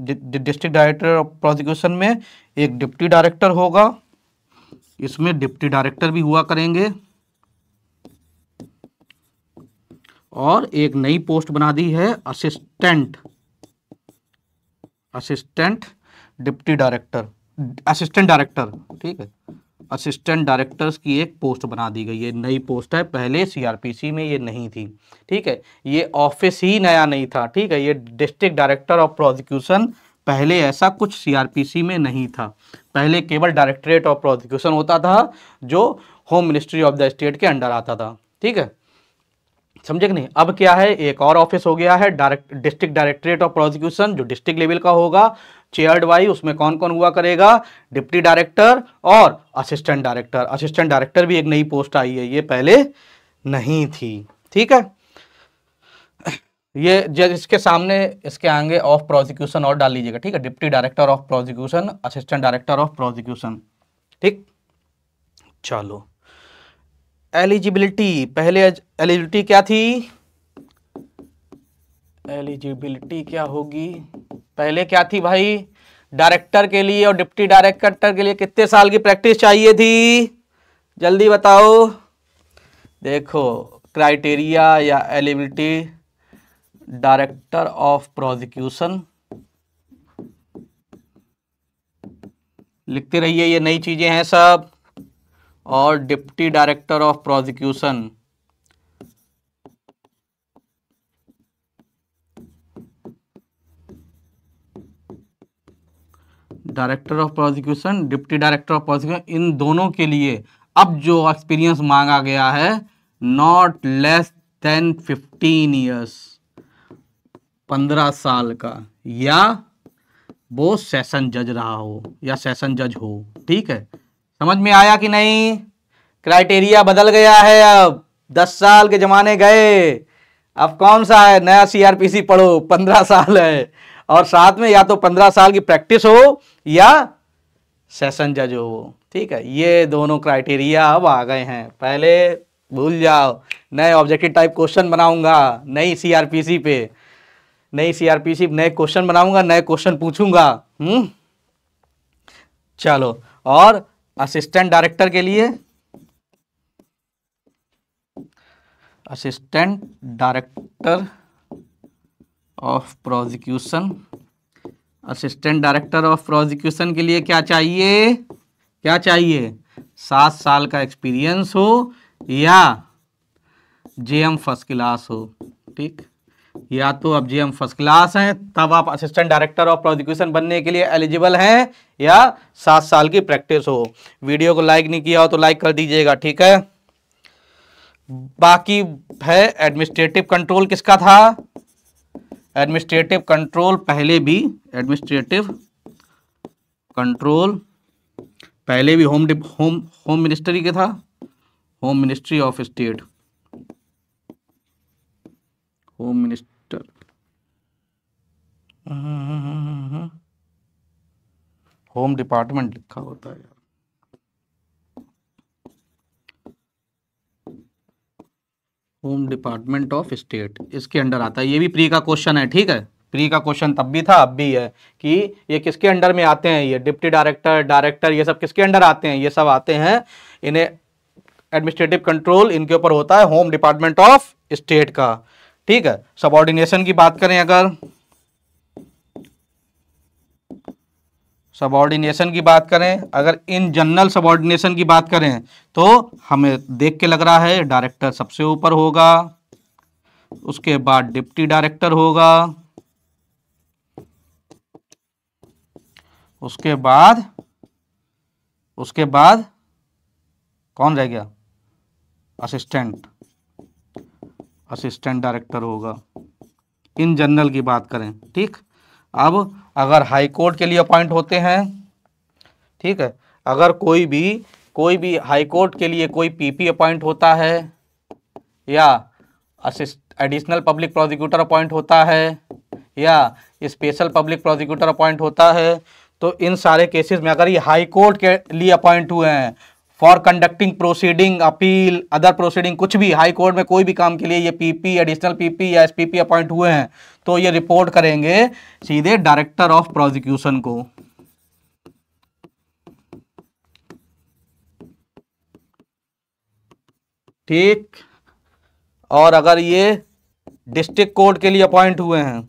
डिस्ट्रिक्ट डायरेक्टर ऑफ प्रोसिक्यूशन में एक डिप्टी डायरेक्टर होगा इसमें डिप्टी डायरेक्टर भी हुआ करेंगे और एक नई पोस्ट बना दी है assistant assistant deputy director assistant director ठीक है असिस्टेंट डायरेक्टर्स की एक पोस्ट बना दी गई है नई पोस्ट है पहले सीआरपीसी में ये नहीं थी ठीक है ये ऑफिस ही नया नहीं था ठीक है ये डिस्ट्रिक्ट डायरेक्टर ऑफ प्रोसिक्यूशन पहले ऐसा कुछ सीआरपीसी में नहीं था पहले केवल डायरेक्टरेट ऑफ प्रोसिक्यूशन होता था जो home ministry of the state के अंडर आता था ठीक है समझे कि नहीं अब क्या है एक और ऑफिस हो गया है direct district directorate of prosecution जो डिस्ट्रिक्ट लेवल का होगा चेयर्ड वाई उसमें कौन कौन हुआ करेगा डिप्टी डायरेक्टर और असिस्टेंट डायरेक्टर असिस्टेंट डायरेक्टर भी एक नई पोस्ट आई है ये पहले नहीं थी ठीक है ये जज इसके सामने इसके आगे ऑफ प्रोजिक्यूशन और डाल लीजिएगा ठीक है deputy director of prosecution assistant director of prosecution ठीक चलो एलिजिबिलिटी पहले एलिजिबिलिटी क्या थी एलिजिबिलिटी क्या होगी पहले क्या थी भाई डायरेक्टर के लिए और डिप्टी डायरेक्टर के लिए कितने साल की प्रैक्टिस चाहिए थी जल्दी बताओ देखो क्राइटेरिया या एलिबिलिटी डायरेक्टर ऑफ प्रोजिक्यूशन लिखते रहिए ये नई चीज़ें हैं सब और deputy director of prosecution director of prosecution deputy director of prosecution इन दोनों के लिए अब जो एक्सपीरियंस मांगा गया है not less than fifteen years पंद्रह साल का या वो सेशन जज रहा हो या सेशन जज हो ठीक है समझ में आया कि नहीं क्राइटेरिया बदल गया है अब दस साल के जमाने गए अब कौन सा है नया सीआरपीसी पढ़ो पंद्रह साल है और साथ में या तो पंद्रह साल की प्रैक्टिस हो या सेशन जज हो ठीक है ये दोनों क्राइटेरिया अब आ गए हैं पहले भूल जाओ नए ऑब्जेक्टिव टाइप क्वेश्चन बनाऊंगा नई सीआरपीसी पे नई सीआरपीसी नए क्वेश्चन बनाऊंगा नए क्वेश्चन पूछूंगा हम्म चलो और असिस्टेंट डायरेक्टर के लिए assistant director of prosecution assistant director of prosecution के लिए क्या चाहिए क्या चाहिए सात साल का एक्सपीरियंस हो या जे एम फर्स्ट क्लास हो ठीक या तो अब जे एम फर्स्ट क्लास हैं तब आप असिस्टेंट डायरेक्टर ऑफ प्रोजिक्यूशन बनने के लिए एलिजिबल हैं या सात साल की प्रैक्टिस हो वीडियो को लाइक नहीं किया हो तो लाइक कर दीजिएगा ठीक है बाकी है एडमिनिस्ट्रेटिव कंट्रोल किसका था एडमिनिस्ट्रेटिव कंट्रोल पहले भी एडमिनिस्ट्रेटिव कंट्रोल पहले भी होम होम होम मिनिस्ट्री के था home ministry of state home minister hmm, hmm, hmm, home department लिखा होता है होम डिपार्टमेंट ऑफ स्टेट इसके अंडर आता है ये भी प्री का क्वेश्चन है ठीक है प्री का क्वेश्चन तब भी था अब भी है कि ये किसके अंडर में आते हैं ये डिप्टी डायरेक्टर डायरेक्टर ये सब किसके अंडर आते हैं ये सब आते हैं इन्हें एडमिनिस्ट्रेटिव कंट्रोल इनके ऊपर होता है होम डिपार्टमेंट ऑफ स्टेट का ठीक है सबॉर्डिनेशन की बात करें अगर सबॉर्डिनेशन की बात करें अगर इन जनरल सबॉर्डिनेशन की बात करें तो हमें देख के लग रहा है डायरेक्टर सबसे ऊपर होगा उसके बाद डिप्टी डायरेक्टर होगा उसके बाद उसके बाद कौन रह गया असिस्टेंट असिस्टेंट डायरेक्टर होगा इन जनरल की बात करें ठीक अब अगर हाई कोर्ट के लिए अपॉइंट होते हैं ठीक है अगर कोई भी कोई भी हाई कोर्ट के लिए कोई पीपी अपॉइंट होता है या assist additional public prosecutor appoint होता है या स्पेशल पब्लिक प्रोसिक्यूटर अपॉइंट होता है तो इन सारे केसेस में अगर ये हाई कोर्ट के लिए अपॉइंट हुए हैं for conducting proceeding appeal other proceeding कुछ भी हाई कोर्ट में कोई भी काम के लिए ये पीपी एडिशनल पीपी या एसपीपी अपॉइंट हुए हैं तो ये रिपोर्ट करेंगे सीधे डायरेक्टर ऑफ प्रोसिक्यूशन को ठीक और अगर ये डिस्ट्रिक्ट कोर्ट के लिए अपॉइंट हुए हैं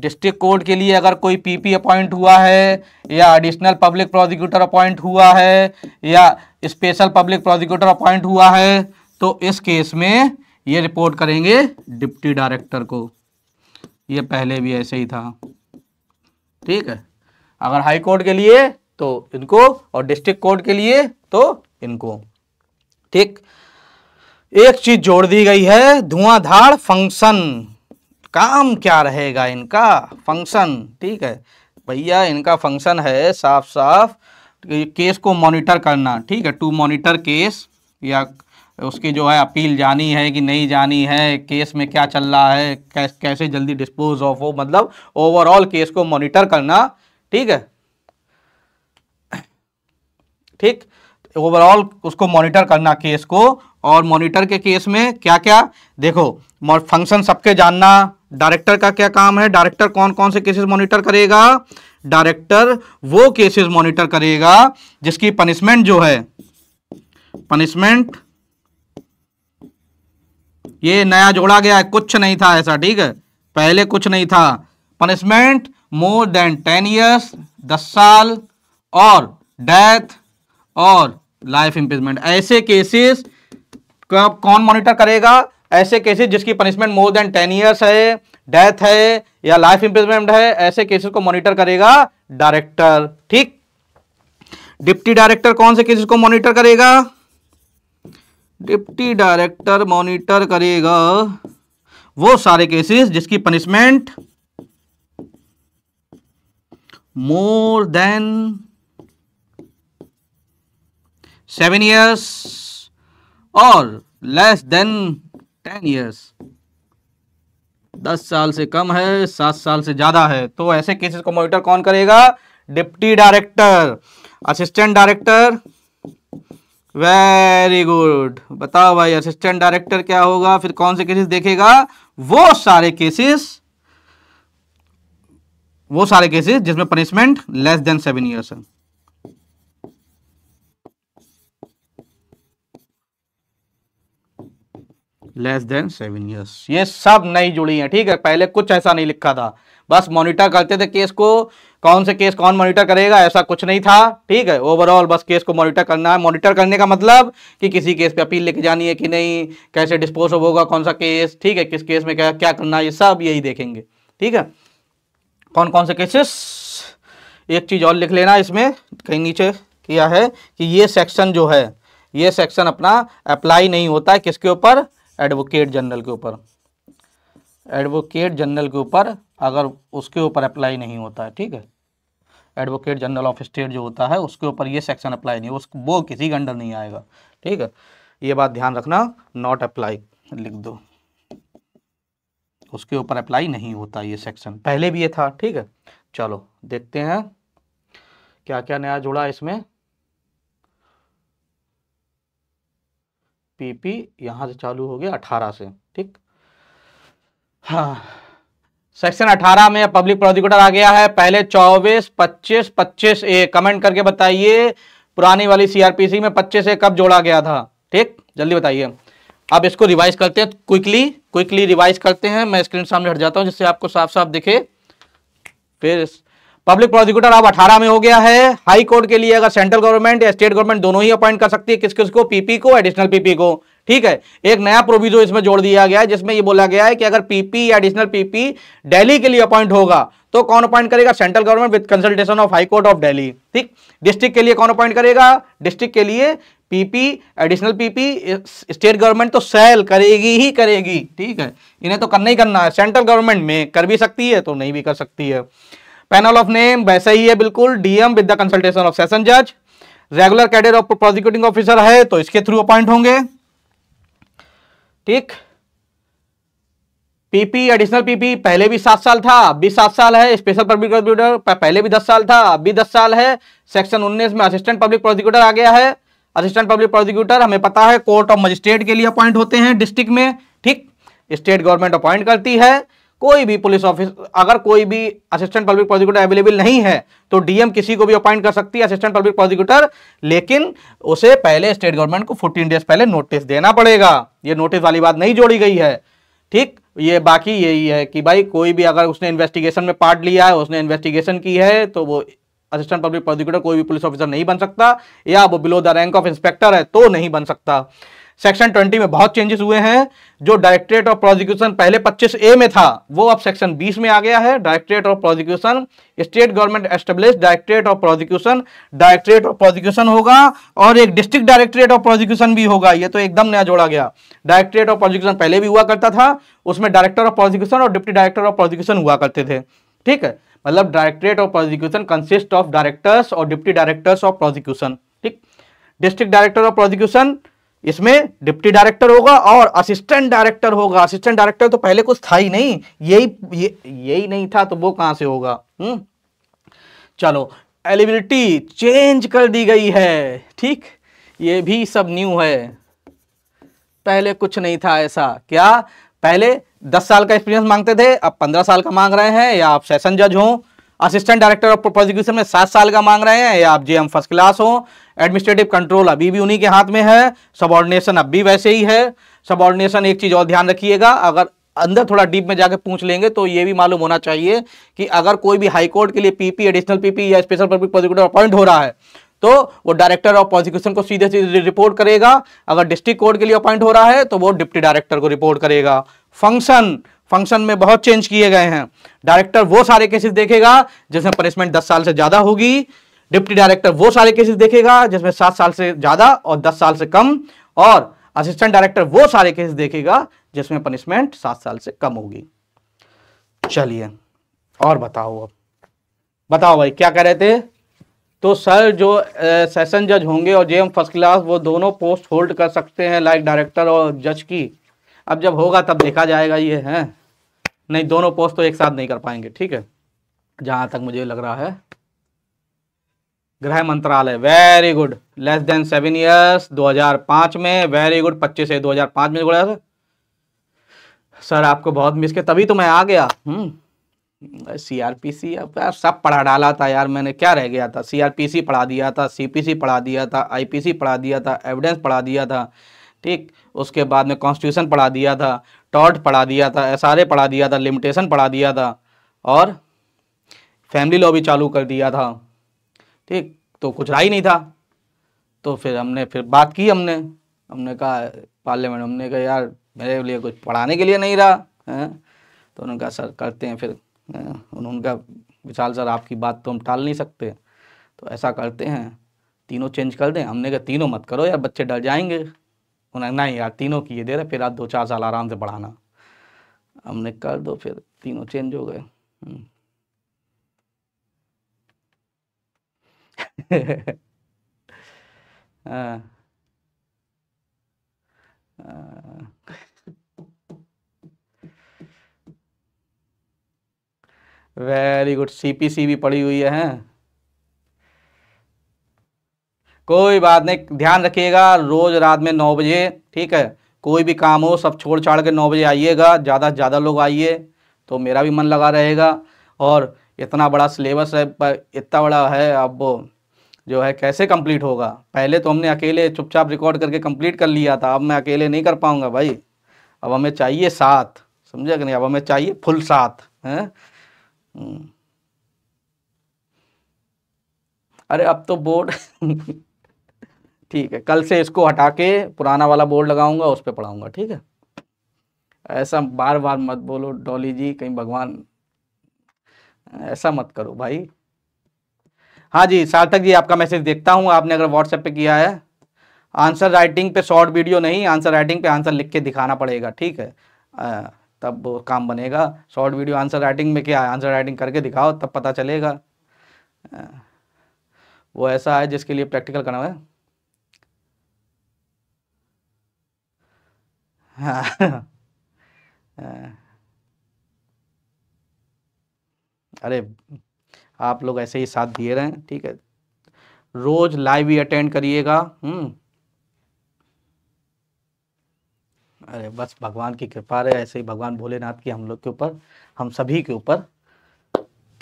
डिस्ट्रिक्ट कोर्ट के लिए अगर कोई पीपी अपॉइंट हुआ है या एडिशनल पब्लिक प्रोसिक्यूटर अपॉइंट हुआ है या स्पेशल पब्लिक प्रोसिक्यूटर अपॉइंट हुआ है तो इस केस में ये रिपोर्ट करेंगे डिप्टी डायरेक्टर को ये पहले भी ऐसे ही था ठीक है अगर हाई कोर्ट के लिए तो इनको और डिस्ट्रिक्ट कोर्ट के लिए तो इनको ठीक एक चीज जोड़ दी गई है धुआंधार फंक्शन काम क्या रहेगा इनका फंक्शन ठीक है भैया इनका फंक्शन है साफ साफ केस को मॉनिटर करना ठीक है टू मॉनिटर केस या उसकी जो है अपील जानी है कि नहीं जानी है केस में क्या चल रहा है कैस, कैसे जल्दी डिस्पोज ऑफ हो मतलब ओवरऑल केस को मॉनिटर करना ठीक है ठीक ओवरऑल उसको मॉनिटर करना केस को और मॉनिटर के केस में क्या क्या देखो फंक्शन सबके जानना डायरेक्टर का क्या काम है डायरेक्टर कौन कौन से केसेस मॉनिटर करेगा डायरेक्टर वो केसेस मॉनिटर करेगा जिसकी पनिशमेंट जो है पनिशमेंट ये नया जोड़ा गया है कुछ नहीं था ऐसा ठीक है पहले कुछ नहीं था punishment more than ten years दस साल और डेथ और लाइफ इंप्रिजमेंट ऐसे केसेस कौन मॉनिटर करेगा ऐसे केसेस जिसकी punishment more than ten years है डेथ है या लाइफ इंप्रिजमेंट है ऐसे केसेस को मॉनिटर करेगा डायरेक्टर ठीक डिप्टी डायरेक्टर कौन से केसेस को मॉनिटर करेगा डिप्टी डायरेक्टर मॉनिटर करेगा वो सारे केसेस जिसकी punishment more than seven years और लेस देन टेन ईयर्स दस साल से कम है सात साल से ज़्यादा है तो ऐसे केसेस को मॉनिटर कौन करेगा deputy director assistant director very good बताओ भाई असिस्टेंट डायरेक्टर क्या होगा फिर कौन से केसेस देखेगा वो सारे केसेस वो सारे केसेस जिसमें punishment less than seven years है लेस देन सेवन ईयर्स ये सब नई जुड़ी हैं ठीक है पहले कुछ ऐसा नहीं लिखा था बस मॉनिटर करते थे केस को कौन से केस कौन मॉनिटर करेगा ऐसा कुछ नहीं था ठीक है ओवरऑल बस केस को मॉनिटर करना है मॉनिटर करने का मतलब कि किसी केस पे अपील लेके जानी है कि नहीं कैसे डिस्पोज होगा कौन सा केस ठीक है किस केस में क्या क्या करना है ये सब यही देखेंगे ठीक है कौन कौन से केसेस एक चीज़ और लिख लेना इसमें कहीं नीचे किया है कि ये सेक्शन जो है ये सेक्शन अपना अप्लाई नहीं होता है किसके ऊपर एडवोकेट जनरल के ऊपर एडवोकेट जनरल के ऊपर अगर उसके ऊपर अप्लाई नहीं होता है ठीक है एडवोकेट जनरल ऑफ स्टेट जो होता है उसके ऊपर ये सेक्शन अप्लाई नहीं उस वो किसी के अंडर नहीं आएगा ठीक है ये बात ध्यान रखना नॉट अप्लाई लिख दो उसके ऊपर अप्लाई नहीं होता ये सेक्शन पहले भी ये था ठीक है चलो देखते हैं क्या क्या नया जुड़ा इसमें पी पी यहाँ से चालू हो गया अठारह से ठीक हाँ सेक्शन अठारह में पब्लिक प्रोसिक्यूटर आ गया है पहले चौबीस पच्चीस पच्चीस ए कमेंट करके बताइए पुरानी वाली सीआरपीसी में पच्चीस ए कब जोड़ा गया था ठीक जल्दी बताइए अब इसको रिवाइज करते हैं क्विकली क्विकली रिवाइज करते हैं मैं स्क्रीन सामने हट जाता हूँ जिससे आपको साफ साफ दिखे फिर पब्लिक प्रोसिक्यूटर अब 18 में हो गया है हाई कोर्ट के लिए अगर सेंट्रल गवर्नमेंट या स्टेट गवर्नमेंट दोनों ही अपॉइंट कर सकती है किस किस को पीपी को एडिशनल पीपी को ठीक है एक नया प्रोविजो इसमें जोड़ दिया गया है जिसमें यह बोला गया है कि अगर पीपी या एडिशनल पीपी डेली के लिए अपॉइंट होगा तो कौन अपॉइंट करेगा central government with consultation of high court of Delhi ठीक डिस्ट्रिक्ट के लिए कौन अपॉइंट करेगा डिस्ट्रिक्ट के लिए PP additional PP state government तो सेल करेगी ही करेगी ठीक है इन्हें तो करना ही करना है सेंट्रल गवर्नमेंट में कर भी सकती है तो नहीं भी कर सकती है पैनल ऑफ नेम वैसे ही है बिल्कुल DM with the consultation of session जज regular cadet of prosecuting officer है तो इसके थ्रू अपॉइंट होंगे ठीक पीपी एडिशनल पीपी पहले भी सात साल था अब भी सात साल है स्पेशल पब्लिक प्रोसिक्यूटर पहले भी दस साल था अब भी दस साल है सेक्शन उन्नीस में असिस्टेंट पब्लिक प्रोसिक्यूटर आ गया है असिस्टेंट पब्लिक प्रोसिक्यूटर हमें पता है कोर्ट ऑफ मजिस्ट्रेट के लिए अपॉइंट होते हैं डिस्ट्रिक्ट में ठीक स्टेट गवर्नमेंट अपॉइंट करती है कोई भी पुलिस ऑफिस अगर कोई भी असिस्टेंट पब्लिक प्रोसिक्यूटर अवेलेबल नहीं है तो डीएम किसी को भी अपॉइंट कर सकती है असिस्टेंट पब्लिक प्रोसिक्यूटर लेकिन उसे पहले स्टेट गवर्नमेंट को 14 डेज पहले नोटिस देना पड़ेगा ये नोटिस वाली बात नहीं जोड़ी गई है ठीक ये बाकी यही है कि भाई कोई भी अगर उसने इन्वेस्टिगेशन में पार्ट लिया है उसने इन्वेस्टिगेशन की है तो वो असिस्टेंट पब्लिक प्रोसिक्यूटर कोई भी पुलिस ऑफिसर नहीं बन सकता या वो below the rank of inspector है तो नहीं बन सकता सेक्शन ट्वेंटी में बहुत चेंजेस हुए हैं जो डायरेक्टरेट ऑफ प्रोजिक्यूशन पहले पच्चीस ए में था वो अब सेक्शन बीस में आ गया है directorate of prosecution state government establish directorate of prosecution directorate of prosecution होगा और एक डिस्ट्रिक्ट डायरेक्टरेट ऑफ प्रोजिक्यूशन भी होगा ये तो एकदम नया जोड़ा गया डायरेक्टरेट ऑफ प्रोसिक्यूशन पहले भी हुआ करता था उसमें डायरेक्टर ऑफ प्रोजिक्यूशन और डिप्टी डायरेक्टर ऑफ प्रोजिक्यूशन हुआ करते थे ठीक है मतलब directorate of prosecution consist of directors और डिप्टी डायरेक्टर्स ऑफ प्रोजिक्यूशन ठीक डिस्ट्रिक्ट डायरेक्टर ऑफ प्रोजिक्यूशन इसमें डिप्टी डायरेक्टर होगा और असिस्टेंट डायरेक्टर होगा असिस्टेंट डायरेक्टर तो पहले कुछ था ही नहीं यही ये, यही नहीं था तो वो कहां से होगा हुँ? हम्म? चलो एलिबिलिटी चेंज कर दी गई है ठीक ये भी सब न्यू है पहले कुछ नहीं था ऐसा क्या पहले दस साल का एक्सपीरियंस मांगते थे अब पंद्रह साल का मांग रहे हैं या आप सेशन जज हो असिस्टेंट डायरेक्टर ऑफ प्रोसिक्यूशन में सात साल का मांग रहे हैं या आप जे एम फर्स्ट क्लास हो एडमिनिस्ट्रेटिव कंट्रोल अभी भी उन्हीं के हाथ में है सबॉर्डिनेशन अब भी वैसे ही है सबॉर्डिनेशन एक चीज़ और ध्यान रखिएगा अगर अंदर थोड़ा डीप में जाकर पूछ लेंगे तो ये भी मालूम होना चाहिए कि अगर कोई भी हाई कोर्ट के लिए पीपी एडिशनल पीपी या स्पेशल पब्लिक प्रोसिक्यूटर अपॉइंट हो रहा है तो वो डायरेक्टर ऑफ प्रोसिक्यूशन को सीधे सीधे रिपोर्ट करेगा अगर डिस्ट्रिक्ट कोर्ट के लिए अपॉइंट हो रहा है तो वो डिप्टी डायरेक्टर को रिपोर्ट करेगा फंक्शन फंक्शन में बहुत चेंज किए गए हैं डायरेक्टर वो सारे केसेस देखेगा जिसमें पनिशमेंट दस साल से ज़्यादा होगी डिप्टी डायरेक्टर वो सारे केसेस देखेगा जिसमें सात साल से ज़्यादा और दस साल से कम और असिस्टेंट डायरेक्टर वो सारे केसेस देखेगा जिसमें पनिशमेंट सात साल से कम होगी चलिए और बताओ अब बताओ भाई क्या कह रहे थे तो सर जो ए, सेशन जज होंगे और जेएम फर्स्ट क्लास वो दोनों पोस्ट होल्ड कर सकते हैं लाइक डायरेक्टर और जज की अब जब होगा तब देखा जाएगा ये है नहीं दोनों पोस्ट तो एक साथ नहीं कर पाएंगे ठीक है जहाँ तक मुझे लग रहा है गृह मंत्रालय very good less than seven years 2005 में वेरी गुड 25 से 2005 में बोला सर सर आपको बहुत मिस किया तभी तो मैं आ गया सी आर पी सी यार सब पढ़ा डाला था यार मैंने क्या रह गया था सी आर पी सी पढ़ा दिया था सी पी सी पढ़ा दिया था आई पी सी पढ़ा दिया था एविडेंस पढ़ा दिया था ठीक उसके बाद में कॉन्स्टिट्यूशन पढ़ा दिया था टॉट पढ़ा दिया था एस आर ए पढ़ा दिया था लिमिटेशन पढ़ा दिया था और फैमिली लॉ भी चालू कर दिया था ठीक तो कुछ रहा ही नहीं था तो फिर हमने फिर बात की हमने हमने कहा पार्लियामेंट हमने कहा यार मेरे लिए कुछ पढ़ाने के लिए नहीं रहा है तो उन्होंने कहा सर करते हैं फिर उन्होंने कहा विशाल सर आपकी बात तो हम टाल नहीं सकते तो ऐसा करते हैं तीनों चेंज कर दें हमने कहा तीनों मत करो यार बच्चे डर जाएंगे उन्होंने नहीं यार तीनों किए दे रहे फिर आप दो चार साल आराम से पढ़ाना हमने कर दो फिर तीनों चेंज हो गए हम्म। वेरी गुड सीपीसी भी पड़ी हुई है कोई बात नहीं ध्यान रखिएगा रोज रात में नौ बजे ठीक है कोई भी काम हो सब छोड़ छाड़ के नौ बजे आइएगा ज़्यादा से ज़्यादा लोग आइए तो मेरा भी मन लगा रहेगा और इतना बड़ा सिलेबस है इतना बड़ा है अब जो है कैसे कंप्लीट होगा पहले तो हमने अकेले चुपचाप रिकॉर्ड करके कंप्लीट कर लिया था अब मैं अकेले नहीं कर पाऊंगा भाई अब हमें चाहिए साथ समझे कि नहीं अब हमें चाहिए फुल साथ है हम्म। अरे अब तो बोर्ड ठीक है कल से इसको हटा के पुराना वाला बोर्ड लगाऊंगा उस पर पढ़ाऊंगा ठीक है ऐसा बार बार मत बोलो डॉली जी कहीं भगवान ऐसा मत करो भाई हाँ जी सार्थक जी आपका मैसेज देखता हूँ आपने अगर व्हाट्सएप पे किया है आंसर राइटिंग पे शॉर्ट वीडियो नहीं आंसर राइटिंग पे आंसर लिख के दिखाना पड़ेगा ठीक है आ, तब काम बनेगा शॉर्ट वीडियो आंसर राइटिंग में क्या है आंसर राइटिंग करके दिखाओ तब पता चलेगा आ, वो ऐसा है जिसके लिए प्रैक्टिकल करना है हाँ। अरे आप लोग ऐसे ही साथ दिए रहें ठीक है रोज लाइव ही अटेंड करिएगा हम्म। अरे बस भगवान की कृपा रहे ऐसे ही भगवान भोलेनाथ की हम लोग के ऊपर हम सभी के ऊपर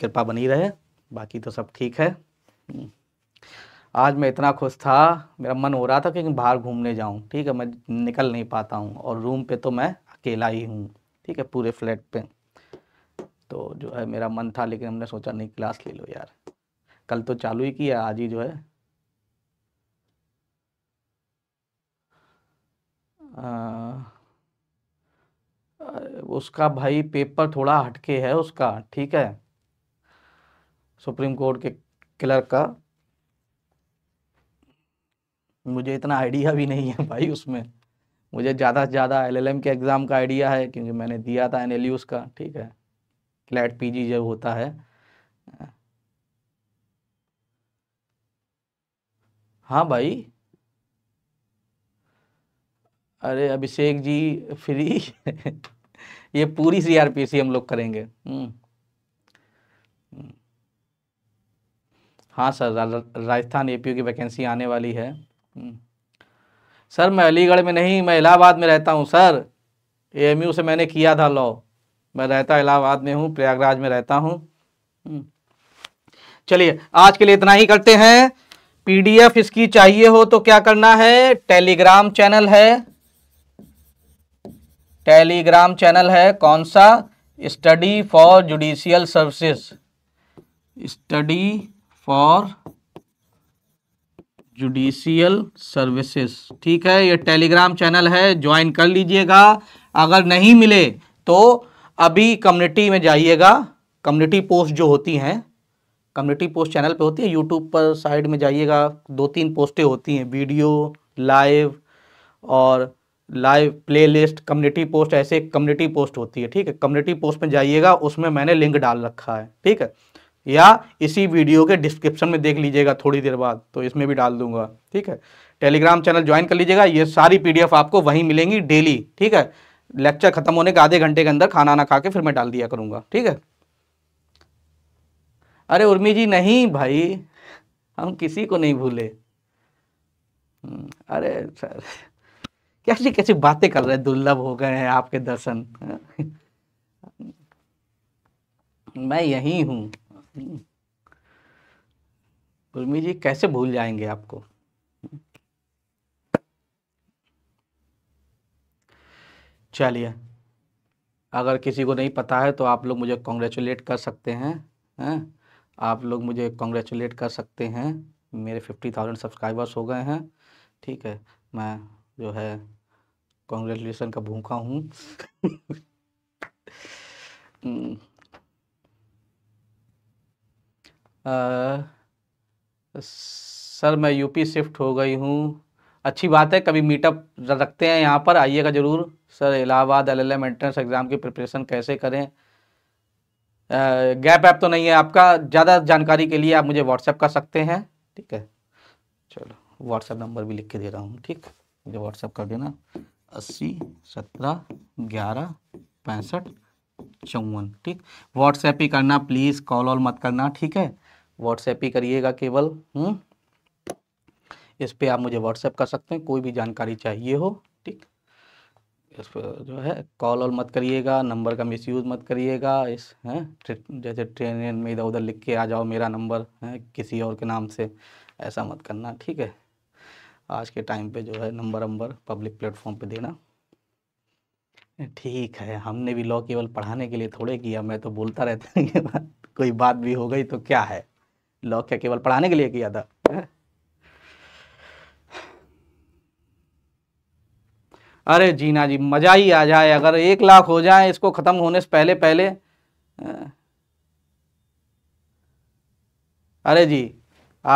कृपा बनी रहे बाकी तो सब ठीक है हम्म। आज मैं इतना खुश था मेरा मन हो रहा था कि बाहर घूमने जाऊं ठीक है मैं निकल नहीं पाता हूं और रूम पे तो मैं अकेला ही हूं ठीक है पूरे फ्लैट पे तो जो है मेरा मन था लेकिन हमने सोचा नहीं क्लास ले लो यार कल तो चालू ही किया आज ही जो है आ, उसका भाई पेपर थोड़ा हटके है उसका ठीक है सुप्रीम कोर्ट के क्लर्क का मुझे इतना आइडिया भी नहीं है भाई उसमें मुझे ज़्यादा से ज़्यादा एलएलएम के एग्ज़ाम का आइडिया है क्योंकि मैंने दिया था एन का ठीक है लैट पीजी जब होता है हाँ भाई अरे अभिषेक जी फ्री ये पूरी सीआरपीसी हम लोग करेंगे हम्म। हम्म। हाँ सर राजस्थान एपीयू की वैकेंसी आने वाली है हम्म। सर मैं अलीगढ़ में नहीं मैं इलाहाबाद में रहता हूँ सर एएमयू से मैंने किया था लॉ मैं रहता इलाहाबाद में हूँ प्रयागराज में रहता हूँ हम्म। चलिए आज के लिए इतना ही करते हैं पीडीएफ इसकी चाहिए हो तो क्या करना है टेलीग्राम चैनल है टेलीग्राम चैनल है कौन सा study for judicial services study for judicial services ठीक है ये टेलीग्राम चैनल है ज्वाइन कर लीजिएगा अगर नहीं मिले तो अभी कम्युनिटी में जाइएगा कम्युनिटी पोस्ट जो होती हैं कम्युनिटी पोस्ट चैनल पे होती है यूट्यूब पर साइड में जाइएगा दो तीन पोस्टें होती हैं वीडियो लाइव और लाइव प्लेलिस्ट कम्युनिटी पोस्ट ऐसे एक कम्युनिटी पोस्ट होती है ठीक है कम्युनिटी पोस्ट में जाइएगा उसमें मैंने लिंक डाल रखा है ठीक है या इसी वीडियो के डिस्क्रिप्शन में देख लीजिएगा थोड़ी देर बाद तो इसमें भी डाल दूंगा ठीक है टेलीग्राम चैनल ज्वाइन कर लीजिएगा ये सारी पीडीएफ आपको वहीं मिलेंगी डेली ठीक है लेक्चर ख़त्म होने के आधे घंटे के अंदर खाना ना खा के फिर मैं डाल दिया करूंगा ठीक है अरे उर्मी जी नहीं भाई हम किसी को नहीं भूले हम्म, अरे सर कैसी कैसी बातें कर रहे हैं दुर्लभ हो गए हैं आपके दर्शन हाँ? मैं यही हूँ हम्म। उर्मी जी कैसे भूल जाएंगे आपको चलिए अगर किसी को नहीं पता है तो आप लोग मुझे कॉन्ग्रेचुलेट कर सकते हैं हैं आप लोग मुझे कॉन्ग्रेचुलेट कर सकते हैं मेरे फिफ्टी थाउजेंड सब्सक्राइबर्स हो गए हैं ठीक है मैं जो है कॉन्ग्रेचुलेसन का भूखा हूँ सर मैं यूपी शिफ्ट हो गई हूँ अच्छी बात है कभी मीटअप रखते हैं यहाँ पर आइएगा ज़रूर sir Allahabad L L M entrance exam की प्रिपरेशन कैसे करें गैप ऐप तो नहीं है आपका ज़्यादा जानकारी के लिए आप मुझे व्हाट्सएप कर सकते हैं ठीक है चलो व्हाट्सएप नंबर भी लिख के दे रहा हूँ ठीक मुझे व्हाट्सएप कर देना अस्सी सत्रह ग्यारह पैंसठ चौवन ठीक व्हाट्सएप ही करना प्लीज़ कॉल ऑल मत करना ठीक है व्हाट्सएप ही करिएगा केवल हुँ? हम्म? इस पर आप मुझे व्हाट्सएप कर सकते हैं कोई भी जानकारी चाहिए हो ठीक इस पर जो है कॉल ऑल मत करिएगा नंबर का मिस यूज़ मत करिएगा इस हैं जैसे ट्रेन में इधर उधर लिख के आ जाओ मेरा नंबर है किसी और के नाम से ऐसा मत करना ठीक है आज के टाइम पे जो है नंबर नंबर पब्लिक प्लेटफॉर्म पे देना ठीक है हमने भी लॉ केवल पढ़ाने के लिए थोड़े किया मैं तो बोलता रहता हूँ कोई बात भी हो गई तो क्या है लॉ क्या केवल पढ़ाने के लिए किया था अरे जीना जी मज़ा ही आ जाए अगर एक लाख हो जाए इसको ख़त्म होने से पहले पहले अरे जी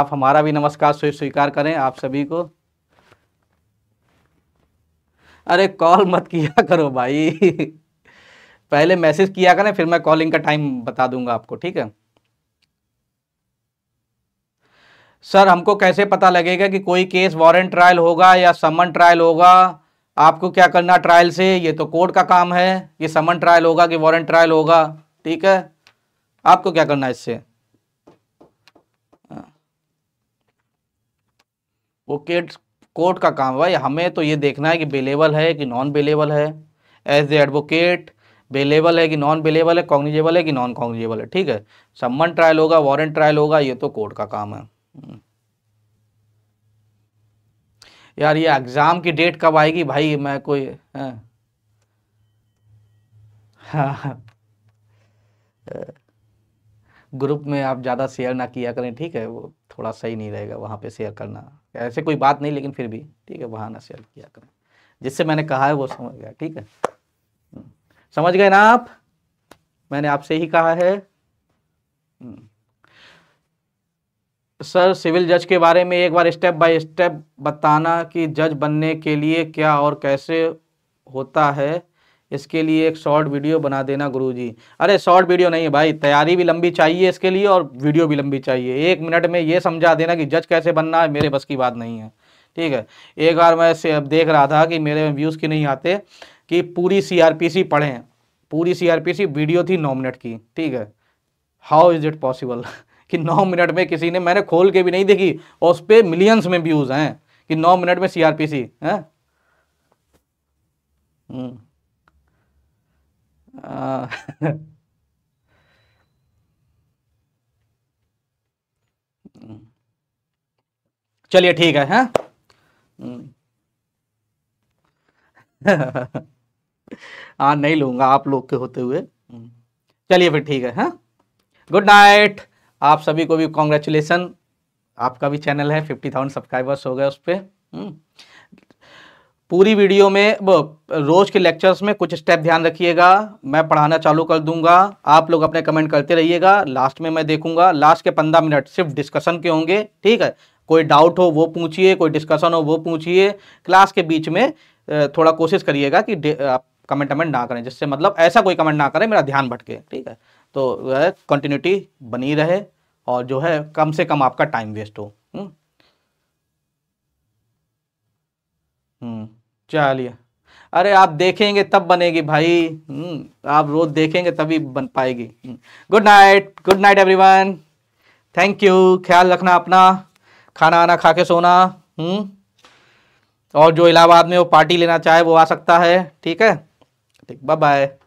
आप हमारा भी नमस्कार स्वीकार करें आप सभी को अरे कॉल मत किया करो भाई पहले मैसेज किया करें फिर मैं कॉलिंग का टाइम बता दूंगा आपको ठीक है सर हमको कैसे पता लगेगा कि कोई केस वारंट ट्रायल होगा या समन ट्रायल होगा आपको क्या करना ट्रायल से ये तो कोर्ट का काम है ये समन ट्रायल होगा कि वारंट ट्रायल होगा ठीक है आपको क्या करना है इससे हाँ। वो केट कोर्ट का काम भाई हमें तो ये देखना है कि बेलेबल है कि नॉन बेलेबल है एज ए एडवोकेट बेलेबल है कि नॉन बेलेबल है कॉग्निजेबल है कि नॉन कॉग्निजेबल है ठीक है सम्मन ट्रायल होगा वारंट ट्रायल होगा ये तो कोर्ट का काम है हम्म। यार ये एग्ज़ाम की डेट कब आएगी भाई मैं कोई हाँ, हाँ। ग्रुप में आप ज़्यादा शेयर ना किया करें ठीक है वो थोड़ा सही नहीं रहेगा वहाँ पे शेयर करना ऐसे कोई बात नहीं लेकिन फिर भी ठीक है वहाँ ना शेयर किया करें जिससे मैंने कहा है वो समझ गया ठीक है हम्म। समझ गए ना आप मैंने आपसे ही कहा है हम्म। सर सिविल जज के बारे में एक बार स्टेप बाय स्टेप बताना कि जज बनने के लिए क्या और कैसे होता है इसके लिए एक शॉर्ट वीडियो बना देना गुरुजी अरे शॉर्ट वीडियो नहीं है भाई तैयारी भी लंबी चाहिए इसके लिए और वीडियो भी लंबी चाहिए एक मिनट में ये समझा देना कि जज कैसे बनना है मेरे बस की बात नहीं है ठीक है एक बार मैं से देख रहा था कि मेरे व्यूज़ के नहीं आते कि पूरी सी पढ़ें पूरी सी वीडियो थी नौ मिनट की ठीक है हाउ इज़ इट पॉसिबल कि नौ मिनट में किसी ने मैंने खोल के भी नहीं देखी और उस पर मिलियंस में व्यूज़ हैं कि नौ मिनट में सीआरपीसी है हम्म। चलिए ठीक है हैं हाँ नहीं लूंगा आप लोग के होते हुए हम्म। चलिए फिर ठीक है हाँ गुड नाइट आप सभी को भी कॉन्ग्रेचुलेसन आपका भी चैनल है फिफ्टी थाउजेंड सब्सक्राइबर्स हो गए उस पर हम्म। पूरी वीडियो में रोज़ के लेक्चर्स में कुछ स्टेप ध्यान रखिएगा मैं पढ़ाना चालू कर दूंगा आप लोग अपने कमेंट करते रहिएगा लास्ट में मैं देखूंगा लास्ट के पंद्रह मिनट सिर्फ डिस्कशन के होंगे ठीक है कोई डाउट हो वो पूछिए कोई डिस्कशन हो वो पूछिए क्लास के बीच में थोड़ा कोशिश करिएगा कि आप कमेंट कमेंट ना करें जिससे मतलब ऐसा कोई कमेंट ना करें मेरा ध्यान भटके ठीक है तो कंटिन्यूटी बनी रहे और जो है कम से कम आपका टाइम वेस्ट हो हम्म। हम्म, चलिए अरे आप देखेंगे तब बनेगी भाई हम्म, आप रोज देखेंगे तभी बन पाएगी good night good night everyone thank you ख्याल रखना अपना खाना आना खा के सोना और जो इलाहाबाद में वो पार्टी लेना चाहे वो आ सकता है ठीक है ठीक बाय बाय